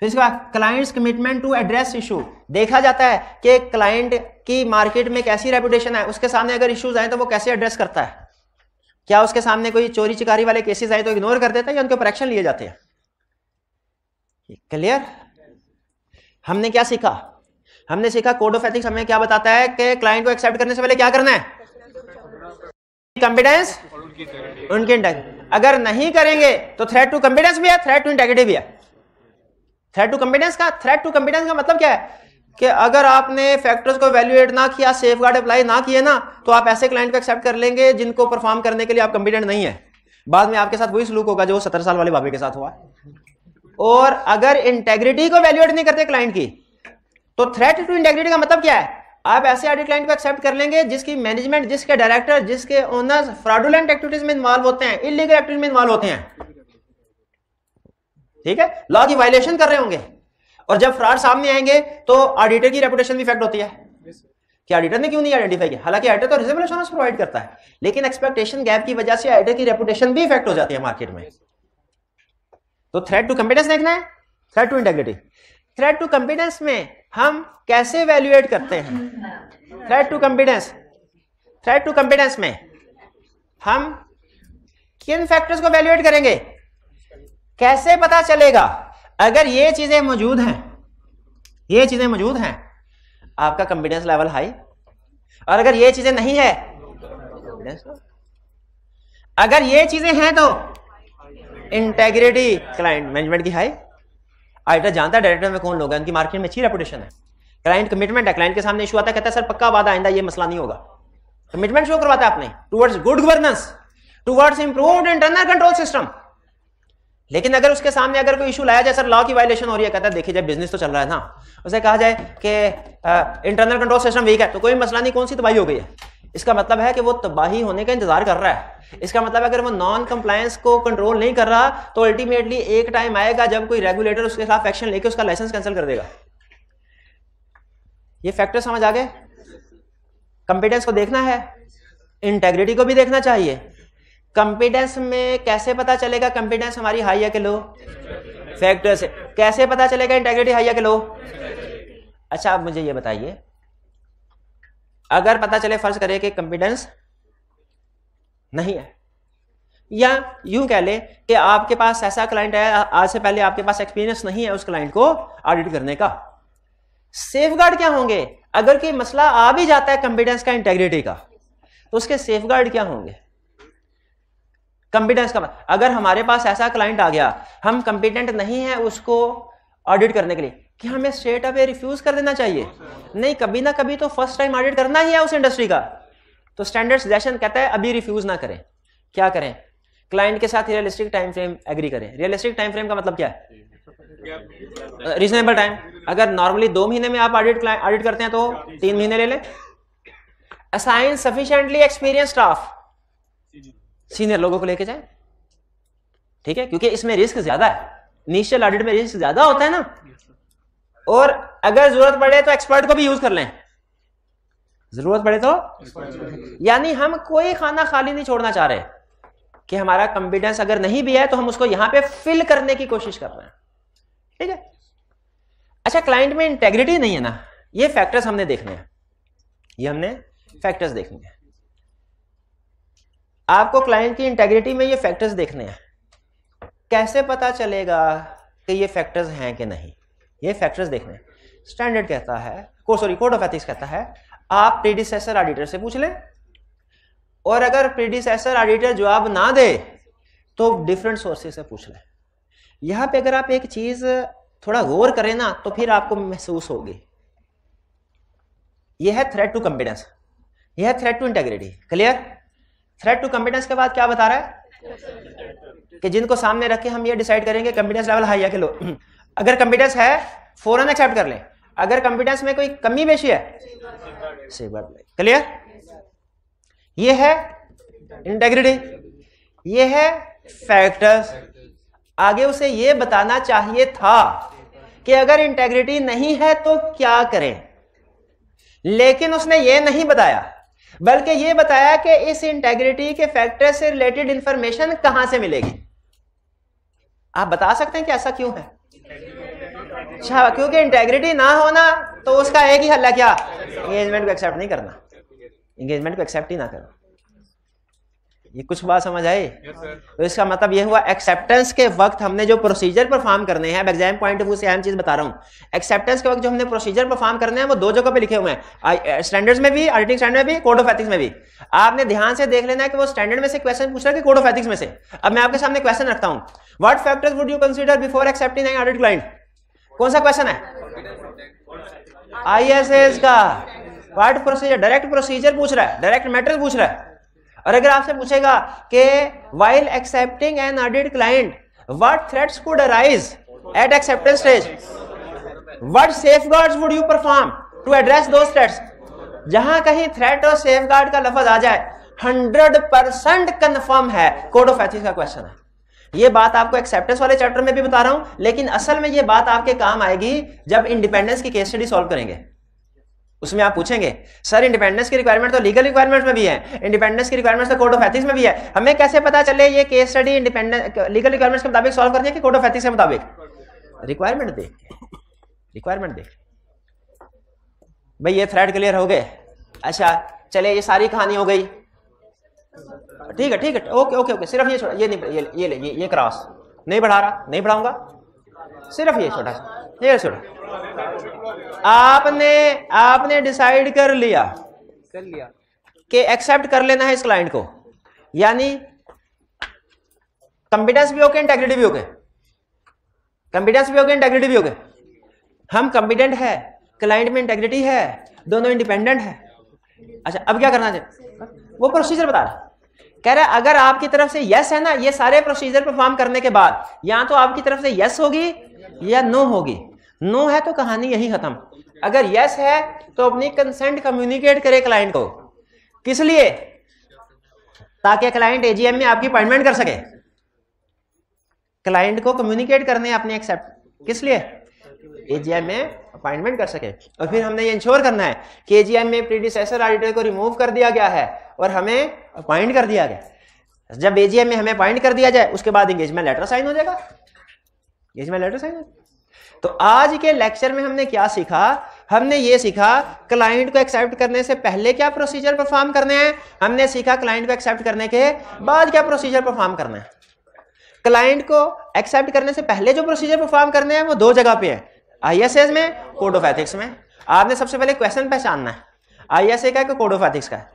फिर इसके बाद client's commitment to address issue देखा जाता है कि क्लाइंट की मार्केट में कैसी रेपुटेशन है उसके सामने अगर इश्यूज आए तो वो कैसे एड्रेस करता है क्या उसके सामने कोई चोरी चिकारी वाले केसेस आए तो इग्नोर कर देता है या उनके ऊपर एक्शन लिए जाते हैं क्लियर हमने क्या सीखा हमने सीखा कोड ऑफ एथिक्स हमें क्या बताता है कि क्लाइंट को एक्सेप्ट करने से पहले क्या करना है कॉम्पिटेंस उनकी अगर नहीं करेंगे तो थ्रेट टू कॉम्पिटेंस भी है थ्रेट टू इंटेग्रिटी भी है थ्रेट टू कॉम्पिटेंस का थ्रेट टू कॉम्पिटेंस का मतलब क्या है कि अगर आपने फैक्टर्स को वैल्यूएट ना किया सेफ गार्ड अप्लाई ना किए ना तो आप ऐसे क्लाइंट को एक्सेप्ट कर लेंगे जिनको परफॉर्म करने के लिए आप कॉम्पिटेंट नहीं है बाद में आपके साथ वही सलूक होगा जो सत्रह साल वाले बाबे के साथ हुआ है और अगर इंटेग्रिटी को वैल्यूएट नहीं करते क्लाइंट की तो थ्रेट टू इंटेग्रिटी का मतलब क्या है आप ऐसे ऑडिट क्लाइंट को एक्सेप्ट कर लेंगे जिसकी मैनेजमेंट जिसके डायरेक्टर जिसके ओनर्स फ्रॉडुलेंट एक्टिविटीज में इन्वॉल्व होते हैं इलीगल एक्टिविटीज में इन्वॉल्व होते हैं ठीक है लॉ की वायलेशन कर रहे होंगे और जब फ्रॉड सामने आएंगे तो ऑडिटर की रेपुटेशन भी इफेक्ट होती है कि ऑडिटर ने क्यों नहीं आइडेंटिफाई किया हालांकि ऑडिटर तो रिजर्वेशन प्रोवाइड करता है लेकिन एक्सपेक्टेशन गैप की वजह से ऑडिटर की रेपुटेशन भी इफेक्ट हो जाती है मार्केट में तो थ्रेड टू कंपिटेंस देखना है threat to integrity threat to competence में हम कैसे वैल्यूएट करते हैं threat to competence threat to competence में हम किन फैक्टर्स को वैल्यूएट करेंगे कैसे पता चलेगा अगर ये चीजें मौजूद हैं ये चीजें मौजूद हैं आपका कंपिटेंस लेवल हाई और अगर ये चीजें नहीं है अगर ये चीजें हैं तो इंटेग्रिटी क्लाइंट मैनेजमेंट की हाई ऑडिटर जानता है डायरेक्टर में कौन लोग हैं उनकी मार्केट में अच्छी रेपुटेशन है क्लाइंट कमिटमेंट है क्लाइंट के सामने इशू आता है कहता है सर पक्का वादा आइंदा ये मसला नहीं होगा कमिटमेंट शो करवाता है आपने towards good governance towards improve internal control system लेकिन अगर उसके सामने अगर कोई इशू लाया जाए सर लॉ की वायलेशन हो रही है कहता है देखिए जब बिजनेस तो चल रहा है ना उसे कहा जाए कि इंटरनल कंट्रोल सिस्टम वीक है तो कोई मसला नहीं कौन सी तबाही हो गई है इसका मतलब है कि वो तबाही होने का इंतजार कर रहा है इसका मतलब अगर वो नॉन कंप्लायंस को कंट्रोल नहीं कर रहा तो अल्टीमेटली एक टाइम आएगा जब कोई रेगुलेटर उसके खिलाफ एक्शन लेके उसका लाइसेंस कैंसिल कर देगा ये फैक्टर समझ आ गए कंपिटेंस को देखना है इंटेग्रिटी को भी देखना चाहिए कंपिटेंस में कैसे पता चलेगा कंपिटेंस हमारी हाई या के लो फैक्टर से कैसे पता चलेगा इंटेग्रिटी हाई या के लो अच्छा आप मुझे ये बताइए अगर पता चले फर्ज करे कि कॉम्पिटेंस नहीं है या यूं कह ले कि आपके पास ऐसा क्लाइंट है आज से पहले आपके पास एक्सपीरियंस नहीं है उस क्लाइंट को ऑडिट करने का सेफ गार्ड क्या होंगे अगर कि मसला आ भी जाता है कॉम्पिटेंस का इंटेग्रिटी का तो उसके सेफ गार्ड क्या होंगे कॉम्पिटेंस का मतलब, अगर हमारे पास ऐसा क्लाइंट आ गया हम कंपिटेंट नहीं है उसको ऑडिट करने के लिए कि हमें स्ट्रेट अवे रिफ्यूज कर देना चाहिए नहीं कभी ना कभी तो फर्स्ट टाइम ऑडिट करना ही है उस इंडस्ट्री का तो स्टैंडर्ड सजेशन कहता है अभी रिफ्यूज ना करें क्या करें क्लाइंट के साथ रियलिस्टिक टाइम फ्रेम एग्री करें रियलिस्टिक टाइम फ्रेम का मतलब क्या है रीजनेबल टाइम अगर नॉर्मली दो महीने में आप ऑडिट ऑडिट करते हैं तो तीन महीने ले लें assign sufficiently experience staff senior लोगों को लेके जाए ठीक है क्योंकि इसमें रिस्क ज्यादा है इनिशियल ऑडिट में रिस्क ज्यादा होता है ना और अगर जरूरत पड़े तो एक्सपर्ट को भी यूज कर लें जरूरत पड़े तो यानी हम कोई खाना खाली नहीं छोड़ना चाह रहे कि हमारा कॉम्पिटेंस अगर नहीं भी है तो हम उसको यहां पे फिल करने की कोशिश कर रहे हैं ठीक है अच्छा क्लाइंट में इंटेग्रिटी नहीं है ना ये फैक्टर्स हमने देखने हैं ये हमने फैक्टर्स देखने हैं आपको क्लाइंट की इंटेग्रिटी में ये फैक्टर्स देखने हैं कैसे पता चलेगा कि ये फैक्टर्स हैं कि नहीं ये फैक्टर्स देखने स्टैंडर्ड कहता है को सॉरी कोड ऑफ एथिक्स कहता है आप प्रीडिसेसर ऑडिटर से पूछ लें और अगर प्रीडिसेसर ऑडिटर जवाब ना दे तो डिफरेंट सोर्सेज से पूछ लें यहाँ पे अगर आप एक चीज थोड़ा गौर करें ना तो फिर आपको महसूस होगी यह है थ्रेड टू कॉम्पिटेंस यह है threat to integrity clear threat to competence के बाद क्या बता रहा है कि जिनको सामने रखे हम ये डिसाइड करेंगे कंपिडेंस लेवल हाई या के लो अगर कंप्यूटर्स है फौरन एक्सेप्ट कर ले अगर कंप्यूटर्स में कोई कमी बेशी है सही बात क्लियर ये है इंटेग्रिटी ये है फैक्टर्स आगे उसे ये बताना चाहिए था कि अगर इंटेग्रिटी नहीं है तो क्या करें लेकिन उसने ये नहीं बताया बल्कि ये बताया कि इस इंटेग्रिटी के फैक्टर से रिलेटेड इंफॉर्मेशन कहां से मिलेगी आप बता सकते हैं कि ऐसा क्यों है अच्छा क्योंकि इंटेग्रिटी ना होना तो उसका एक ही हल है क्या इंगेजमेंट को एक्सेप्ट नहीं करना इंगेजमेंट को एक्सेप्ट ही ना करना ये कुछ बात समझ आई yes, तो इसका मतलब ये हुआ एक्सेप्टेंस के वक्त हमने जो प्रोसीजर परफॉर्म करने हैं एग्जाम पॉइंट ऑफ व्यू से अहम चीज बता रहा हूँ एक्सेप्टेंस के वक्त जो हमने प्रोसीजर परफॉर्म करने हैं वो दो जगह पे लिखे हुए हैं स्टैंडर्ड्स uh, में भी ऑडिटिंग स्टैंडर्ड में भी कोड ऑफ एथिक्स में भी आपने ध्यान से देख लेना है कि वो स्टैंडर्ड में से क्वेश्चन पूछ रहा है कि कोड ऑफ एथिक्स में से अब मैं आपके सामने क्वेश्चन रखता हूँ what factors would you consider before accepting audit client कौन सा क्वेश्चन है आईएसएस का पार्ट प्रोसीजर डायरेक्ट प्रोसीजर पूछ रहा है डायरेक्ट मैटर पूछ रहा है और अगर आपसे पूछेगा कि while accepting an audit client threats threats arise at at stage what safeguard would you perform to address दो थ्रेट्स जहां कहीं थ्रेट और सेफ गार्ड का लफज आ जाए हंड्रेड परसेंट कन्फर्म है कोड ऑफ एथिक्स का क्वेश्चन है ये बात आपको एक्सेप्टेंस वाले चैप्टर में भी बता रहा हूं लेकिन असल में ये बात आपके काम आएगी जब इंडिपेंडेंस की केस स्टडी सॉल्व करेंगे उसमें आप पूछेंगे सर इंडिपेंडेंस की रिक्वायरमेंट तो लीगल रिक्वायरमेंट में भी है इंडिपेंडेंस की रिक्वायरमेंट तो कोड ऑफ एथिक्स में भी है हमें कैसे पता चले ये case study independence legal requirements के मुताबिक सॉल्व करनी है कि कोड ऑफ एथिक्स के मुताबिक रिक्वायरमेंट देख रिक्वायरमेंट देख भाई ये थ्रेड क्लियर हो गए अच्छा चले ये सारी कहानी हो गई ठीक है ठीक है ओके ओके ओके सिर्फ ये छोटा ये नहीं ये ये ले ये, ये क्रॉस नहीं बढ़ा रहा नहीं बढ़ाऊंगा सिर्फ ये छोटा ये छोटा आपने आपने डिसाइड कर लिया कर लिया कि एक्सेप्ट कर लेना है इस क्लाइंट को यानी कॉम्पिटेंस भी ओके इंटेग्रिटी भी होके कॉम्पिटेंस भी ओके इंटेग्रिटी भी ओके हम कॉम्पिटेंट है क्लाइंट में इंटेग्रिटी है दोनों इंडिपेंडेंट है अच्छा अब क्या करना चाहिए वो प्रोसीजर बता रहा कह रहा है अगर आपकी तरफ से यस है ना ये सारे प्रोसीजर परफॉर्म करने के बाद या तो आपकी तरफ से यस होगी या नो होगी नो है तो कहानी यही खत्म अगर यस है तो अपनी कंसेंट कम्युनिकेट करे क्लाइंट को किस लिए ताकि क्लाइंट एजीएम में आपकी अपॉइंटमेंट कर सके क्लाइंट को कम्युनिकेट करने अपने एक्सेप्ट किस लिए ए में अपॉइंटमेंट कर सके और फिर हमने ये इंश्योर करना है कि ए में प्रीडिसेसर ऑडिटर को रिमूव कर दिया गया है और हमें अपॉइंट कर दिया गया जब ए में हमें अपॉइंट कर दिया जाए उसके बाद इंगेजमेंट लेटर साइन हो जाएगा इंगेजमेंट लेटर साइन हो जाएगा तो आज के लेक्चर में हमने क्या सीखा हमने ये सीखा क्लाइंट को एक्सेप्ट करने से पहले क्या प्रोसीजर परफॉर्म करने हैं हमने सीखा क्लाइंट को एक्सेप्ट करने के बाद क्या प्रोसीजर परफॉर्म करना है क्लाइंट को एक्सेप्ट करने से पहले जो प्रोसीजर परफॉर्म करने हैं वो दो जगह पे है आईएसएस में कोड ऑफ एथिक्स में आपने सबसे पहले क्वेश्चन पहचानना है आईएसए का है कोड ऑफ एथिक्स का है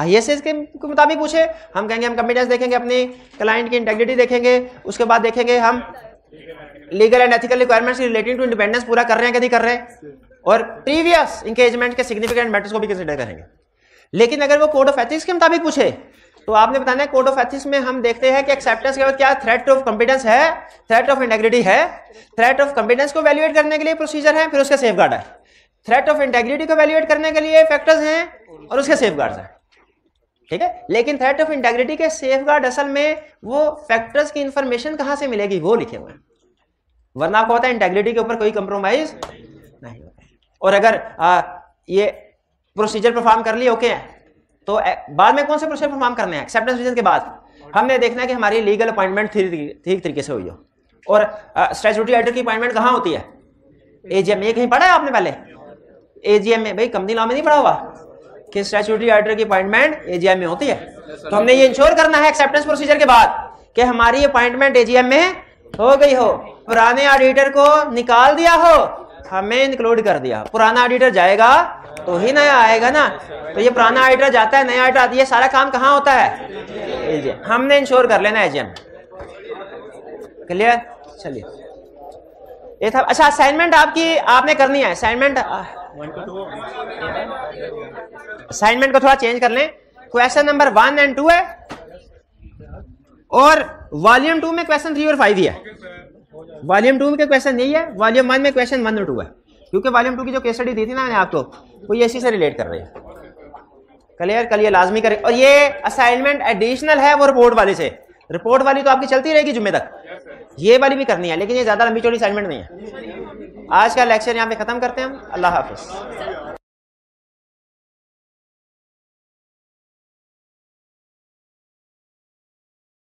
आईएसएस के मुताबिक पूछे हम कहेंगे हम कंपिटेंस देखेंगे अपनी क्लाइंट की इंटेग्रिटी देखेंगे उसके बाद देखेंगे हम legal and ethical requirements relating to independence पूरा कर रहे हैं कभी कर रहे हैं और प्रीवियस इंगेजमेंट के सिग्निफिकेंट मैटर्स को भी कंसिडर करेंगे लेकिन अगर वो कोड ऑफ एथिक्स के मुताबिक पूछे तो आपने बताना है कोड ऑफ एथिक्स में हम देखते हैं कि एक्सेप्टेंस के बाद क्या थ्रेट ऑफ कॉम्पिटेंस है थ्रेट ऑफ इंटेग्रिटी है थ्रेट ऑफ कॉम्पिटेंस को वैल्यूएट करने के लिए प्रोसीजर है फिर उसके सेफ गार्ड है थ्रेट ऑफ इंटेग्रिटी को वैल्यूएट करने के लिए फैक्टर्स हैं और उसके सेफ गार्ड हैं ठीक है लेकिन थ्रेट ऑफ इंटेग्रिटी के सेफ गार्ड असल में वो फैक्टर्स की इंफॉर्मेशन कहाँ से मिलेगी वो लिखे हुए हैं वरना आपको होता है इंटेग्रिटी के ऊपर कोई कंप्रोमाइज नहीं होता और अगर आ, ये प्रोसीजर परफॉर्म कर लिए ओके तो बाद में कौन से प्रोसेस परफॉर्म करने हैं एक्सेप्टेंस रीजन के बाद हमने देखना है कि हमारी लीगल अपॉइंटमेंट ठीक तरीके से हुई हो और स्टेचुटी एडर की अपॉइंटमेंट कहाँ होती है एजीएम में ये कहीं पढ़ा है आपने पहले एजीएम में भाई कंपनी लॉ में नहीं पढ़ा हुआ कि स्टेचुटी एडर की अपॉइंटमेंट एजीएम में होती है तो हमने ये इंश्योर करना है एक्सेप्टेंस प्रोसीजर के बाद कि हमारी अपॉइंटमेंट एजीएम में हो गई हो पुराने ऑडिटर को निकाल दिया हो हमें इंक्लूड कर दिया पुराना ऑडिटर जाएगा तो ही नया आएगा ना तो ये पुराना आइड्रा जाता है नया आइड्रा ये सारा काम कहाँ होता है हमने इंश्योर कर लेना एजीएम क्लियर चलिए ये था अच्छा असाइनमेंट आपकी आपने करनी है असाइनमेंट असाइनमेंट को थोड़ा चेंज कर लें question number one and two है और वॉल्यूम टू में क्वेश्चन थ्री और फाइव ही है वॉल्यूम टू में क्वेश्चन नहीं है वॉल्यूम वन में क्वेश्चन वन और टू है क्योंकि वॉल्यूम टू की जो केस स्टडी दी थी ना मैंने आपको वो ये इसी से रिलेट कर रही है क्लियर कल ये लाजमी करें और ये असाइनमेंट एडिशनल है वो रिपोर्ट वाले से रिपोर्ट वाली तो आपकी चलती रहेगी जुम्मे तक ये वाली भी करनी है लेकिन ये ज़्यादा लंबी चौड़ी असाइनमेंट नहीं है आज का लेक्चर यहाँ पे ख़त्म करते हैं हम अल्लाह हाफिज़